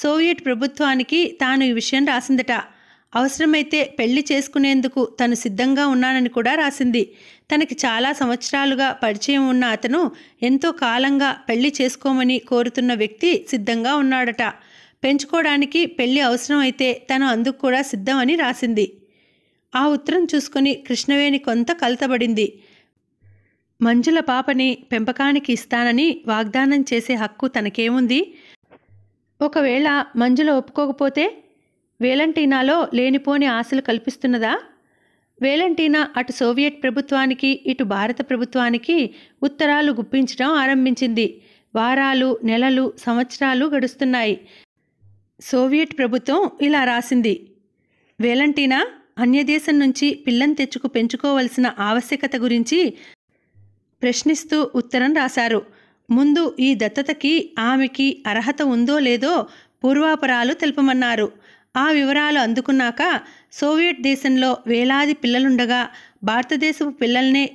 సోవియట్ ప్రభుత్వానికి తాను ఈ విషయం రాసిందట అవసరమైతే పెళ్లి చేసుకునేందుకు తను సిద్ధంగా ఉన్నానని కూడా రాసింది తనకి చాలా సంవత్సరాలుగా పరిచయం ఉన్న అతను ఎంతో కాలంగా పెళ్లి చేసుకోమని కోరుతున్న వ్యక్తి సిద్ధంగా ఉన్నాడట పెంచుకోవడానికి పెళ్లి అవసరమైతే తను అందుకు కూడా సిద్ధమని రాసింది ఆ ఉత్తరం చూసుకుని కృష్ణవేణి కొంత కలతబడింది మంజుల పాపని పెంపకానికి ఇస్తానని వాగ్దానం చేసే హక్కు తనకేముంది ఒకవేళ మంజుల ఒప్పుకోకపోతే వేలంటీనాలో లేనిపోని ఆశలు కల్పిస్తున్నదా వేలంటీనా అటు సోవియట్ ప్రభుత్వానికి ఇటు భారత ప్రభుత్వానికి ఉత్తరాలు గుప్పించడం ఆరంభించింది వారాలు నెలలు సంవత్సరాలు గడుస్తున్నాయి సోవియట్ ప్రభుత్వం ఇలా రాసింది వేలంటీనా అన్యదేశం నుంచి పిల్లం తెచ్చుకు పెంచుకోవలసిన ఆవశ్యకత గురించి ప్రశ్నిస్తూ ఉత్తరం రాశారు ముందు ఈ దత్తతకి ఆమెకి అర్హత ఉందో లేదో పూర్వాపరాలు తెలుపమన్నారు ఆ వివరాలు అందుకున్నాక సోవియట్ దేశంలో వేలాది పిల్లలుండగా భారతదేశపు పిల్లల్నే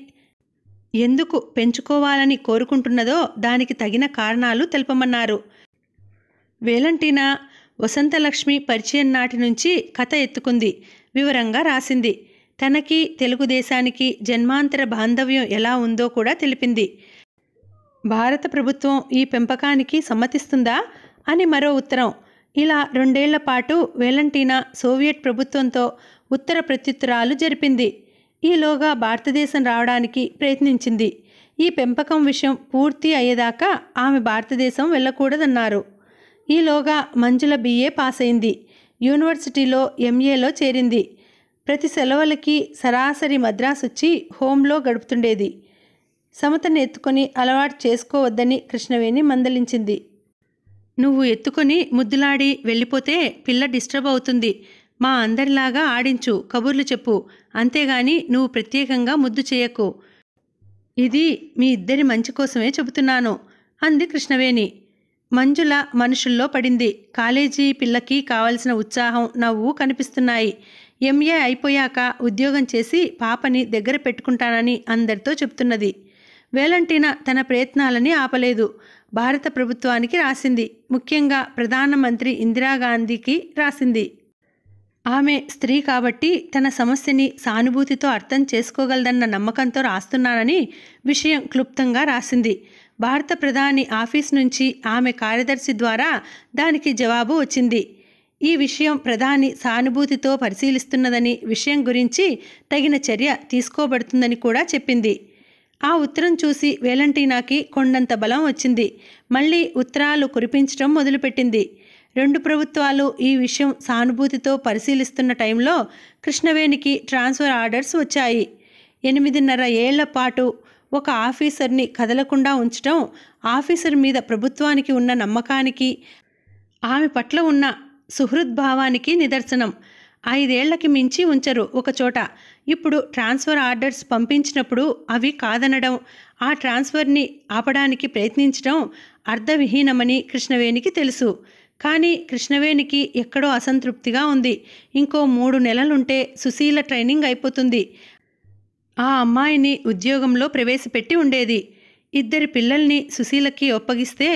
ఎందుకు పెంచుకోవాలని కోరుకుంటున్నదో దానికి తగిన కారణాలు తెలుపమన్నారు వేలంటీనా వసంతలక్ష్మి పరిచయం నాటి నుంచి కథ ఎత్తుకుంది వివరంగా రాసింది తనకి తెలుగుదేశానికి జన్మాంతర బాంధవ్యం ఎలా ఉందో కూడా తెలిపింది భారత ప్రభుత్వం ఈ పెంపకానికి సమ్మతిస్తుందా అని మరో ఉత్తరం ఇలా రెండేళ్ల పాటు వేలంటీనా సోవియట్ ప్రభుత్వంతో ఉత్తర ప్రత్యుత్తరాలు జరిపింది ఈలోగా భారతదేశం రావడానికి ప్రయత్నించింది ఈ పెంపకం విషయం పూర్తి అయ్యేదాకా ఆమె భారతదేశం వెళ్ళకూడదన్నారు ఈలోగా మంజుల బీఏ పాస్ అయింది యూనివర్సిటీలో ఎంఏలో చేరింది ప్రతి సెలవులకి సరాసరి మద్రాసు వచ్చి హోంలో గడుపుతుండేది సమతను ఎత్తుకొని అలవాటు చేసుకోవద్దని కృష్ణవేణి మందలించింది నువ్వు ఎత్తుకొని ముద్దులాడి వెళ్ళిపోతే పిల్ల డిస్టర్బ్ అవుతుంది మా అందరిలాగా ఆడించు కబుర్లు చెప్పు అంతేగాని నువ్వు ప్రత్యేకంగా ముద్దు చేయకు ఇది మీ ఇద్దరి మంచి కోసమే చెబుతున్నాను అంది కృష్ణవేణి మంజుల మనుషుల్లో పడింది కాలేజీ పిల్లకి కావలసిన ఉత్సాహం నవ్వు కనిపిస్తున్నాయి ఎంఏ అయిపోయాక ఉద్యోగం చేసి పాపని దగ్గర పెట్టుకుంటానని అందరితో చెప్తున్నది వేలంటీన తన ప్రయత్నాలని ఆపలేదు భారత ప్రభుత్వానికి రాసింది ముఖ్యంగా ప్రధానమంత్రి ఇందిరాగాంధీకి రాసింది ఆమె స్త్రీ కాబట్టి తన సమస్యని సానుభూతితో అర్థం చేసుకోగలదన్న నమ్మకంతో రాస్తున్నానని విషయం క్లుప్తంగా రాసింది భారత ప్రధాని ఆఫీస్ నుంచి ఆమె కార్యదర్శి ద్వారా దానికి జవాబు వచ్చింది ఈ విషయం ప్రధాని సానుభూతితో పరిశీలిస్తున్నదని విషయం గురించి తగిన చర్య తీసుకోబడుతుందని కూడా చెప్పింది ఆ ఉత్తరం చూసి వేలంటీనాకి కొండంత బలం వచ్చింది మళ్ళీ ఉత్తరాలు కురిపించడం మొదలుపెట్టింది రెండు ప్రభుత్వాలు ఈ విషయం సానుభూతితో పరిశీలిస్తున్న టైంలో కృష్ణవేణికి ట్రాన్స్ఫర్ ఆర్డర్స్ వచ్చాయి ఎనిమిదిన్నర ఏళ్ల పాటు ఒక ఆఫీసర్ని కదలకుండా ఉంచడం ఆఫీసర్ మీద ప్రభుత్వానికి ఉన్న నమ్మకానికి ఆమె పట్ల ఉన్న సుహృద్భావానికి నిదర్శనం ఐదేళ్లకి మించి ఉంచరు ఒకచోట ఇప్పుడు ట్రాన్స్ఫర్ ఆర్డర్స్ పంపించినప్పుడు అవి కాదనడం ఆ ట్రాన్స్ఫర్ని ఆపడానికి ప్రయత్నించడం అర్థవిహీనమని కృష్ణవేణికి తెలుసు కానీ కృష్ణవేణికి ఎక్కడో అసంతృప్తిగా ఉంది ఇంకో మూడు నెలలుంటే సుశీల ట్రైనింగ్ అయిపోతుంది ఆ అమ్మాయిని ఉద్యోగంలో ప్రవేశపెట్టి ఉండేది ఇద్దరి పిల్లల్ని సుశీలకి ఒప్పగిస్తే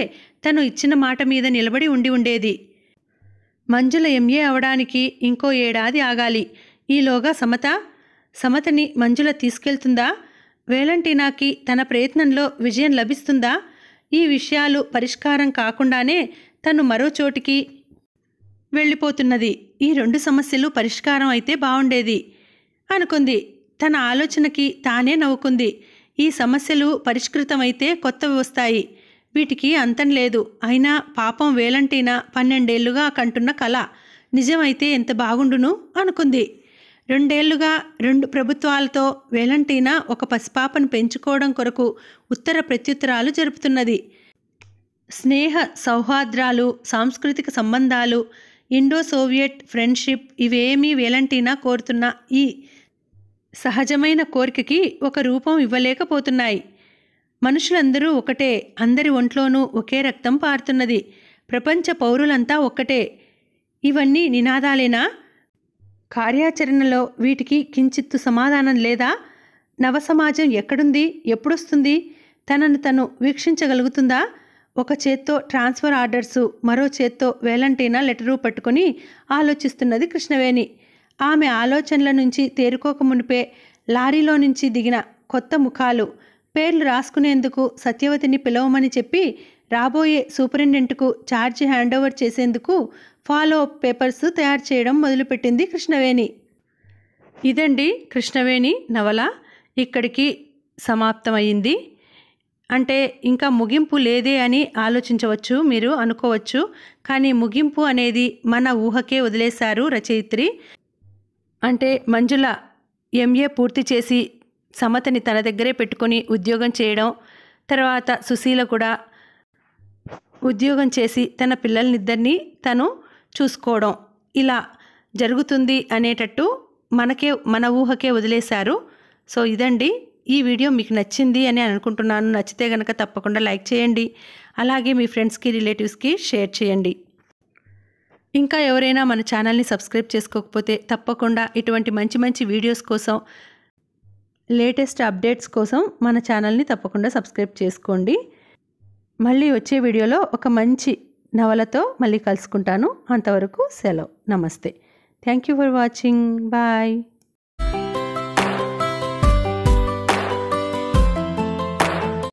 తను ఇచ్చిన మాట మీద నిలబడి ఉండి ఉండేది మంజుల ఎంఏ అవడానికి ఇంకో ఏడాది ఆగాలి ఈలోగా సమత సమతని మంజుల తీసుకెళ్తుందా వేలంటీనాకి తన ప్రయత్నంలో విజయం లభిస్తుందా ఈ విషయాలు పరిష్కారం కాకుండానే తను మరో చోటికి వెళ్ళిపోతున్నది ఈ రెండు సమస్యలు పరిష్కారం అయితే బాగుండేది అనుకుంది తన ఆలోచనకి తానే నవ్వుకుంది ఈ సమస్యలు పరిష్కృతమైతే కొత్తవి వస్తాయి వీటికి అంతం లేదు అయినా పాపం వేలంటీనా పన్నెండేళ్లుగా కంటున్న కళ నిజమైతే ఎంత బాగుండును అనుకుంది రెండేళ్లుగా రెండు ప్రభుత్వాలతో వెలంటీనా ఒక పసిపాపను పెంచుకోవడం కొరకు ఉత్తర ప్రత్యుత్తరాలు జరుపుతున్నది స్నేహ సౌహార్ద్రాలు సాంస్కృతిక సంబంధాలు ఇండో సోవియట్ ఫ్రెండ్షిప్ ఇవేమీ వేలంటీనా కోరుతున్న ఈ సహజమైన కోరికకి ఒక రూపం ఇవ్వలేకపోతున్నాయి మనుషులందరూ ఒకటే అందరి ఒంట్లోనూ ఒకే రక్తం పారుతున్నది ప్రపంచ పౌరులంతా ఒక్కటే ఇవన్నీ నినాదాలేనా కార్యాచరణలో వీటికి కించిత్తు సమాధానం లేదా నవ సమాజం ఎక్కడుంది ఎప్పుడొస్తుంది తనను తను వీక్షించగలుగుతుందా ఒక చేత్తో ట్రాన్స్ఫర్ ఆర్డర్సు మరో చేత్తో వేలంటీనా లెటరు పట్టుకుని ఆలోచిస్తున్నది కృష్ణవేణి ఆమె ఆలోచనల నుంచి తేరుకోక మునిపే లారీలో నుంచి దిగిన కొత్త ముఖాలు పేర్లు రాసుకునేందుకు సత్యవతిని పిలవమని చెప్పి రాబోయే సూపరింటెంట్కు ఛార్జ్ హ్యాండ్ ఓవర్ చేసేందుకు ఫాలో అప్ పేపర్స్ తయారు చేయడం మొదలుపెట్టింది కృష్ణవేణి ఇదండి కృష్ణవేణి నవల ఇక్కడికి సమాప్తమైంది అంటే ఇంకా ముగింపు లేదే అని ఆలోచించవచ్చు మీరు అనుకోవచ్చు కానీ ముగింపు అనేది మన ఊహకే వదిలేశారు రచయిత్రి అంటే మంజుల ఎంఏ పూర్తి చేసి సమతని తన దగ్గరే పెట్టుకొని ఉద్యోగం చేయడం తర్వాత సుశీల కూడా ఉద్యోగం చేసి తన పిల్లలనిద్దరినీ తను చూసుకోవడం ఇలా జరుగుతుంది అనేటట్టు మనకే మన ఊహకే వదిలేశారు సో ఇదండి ఈ వీడియో మీకు నచ్చింది అని అనుకుంటున్నాను నచ్చితే కనుక తప్పకుండా లైక్ చేయండి అలాగే మీ ఫ్రెండ్స్కి రిలేటివ్స్కి షేర్ చేయండి ఇంకా ఎవరైనా మన ఛానల్ని సబ్స్క్రైబ్ చేసుకోకపోతే తప్పకుండా ఇటువంటి మంచి మంచి వీడియోస్ కోసం లేటెస్ట్ అప్డేట్స్ కోసం మన ఛానల్ని తప్పకుండా సబ్స్క్రైబ్ చేసుకోండి మళ్ళీ వచ్చే వీడియోలో ఒక మంచి నవలతో మళ్ళీ కలుసుకుంటాను అంతవరకు సెలవు నమస్తే thank you for watching bye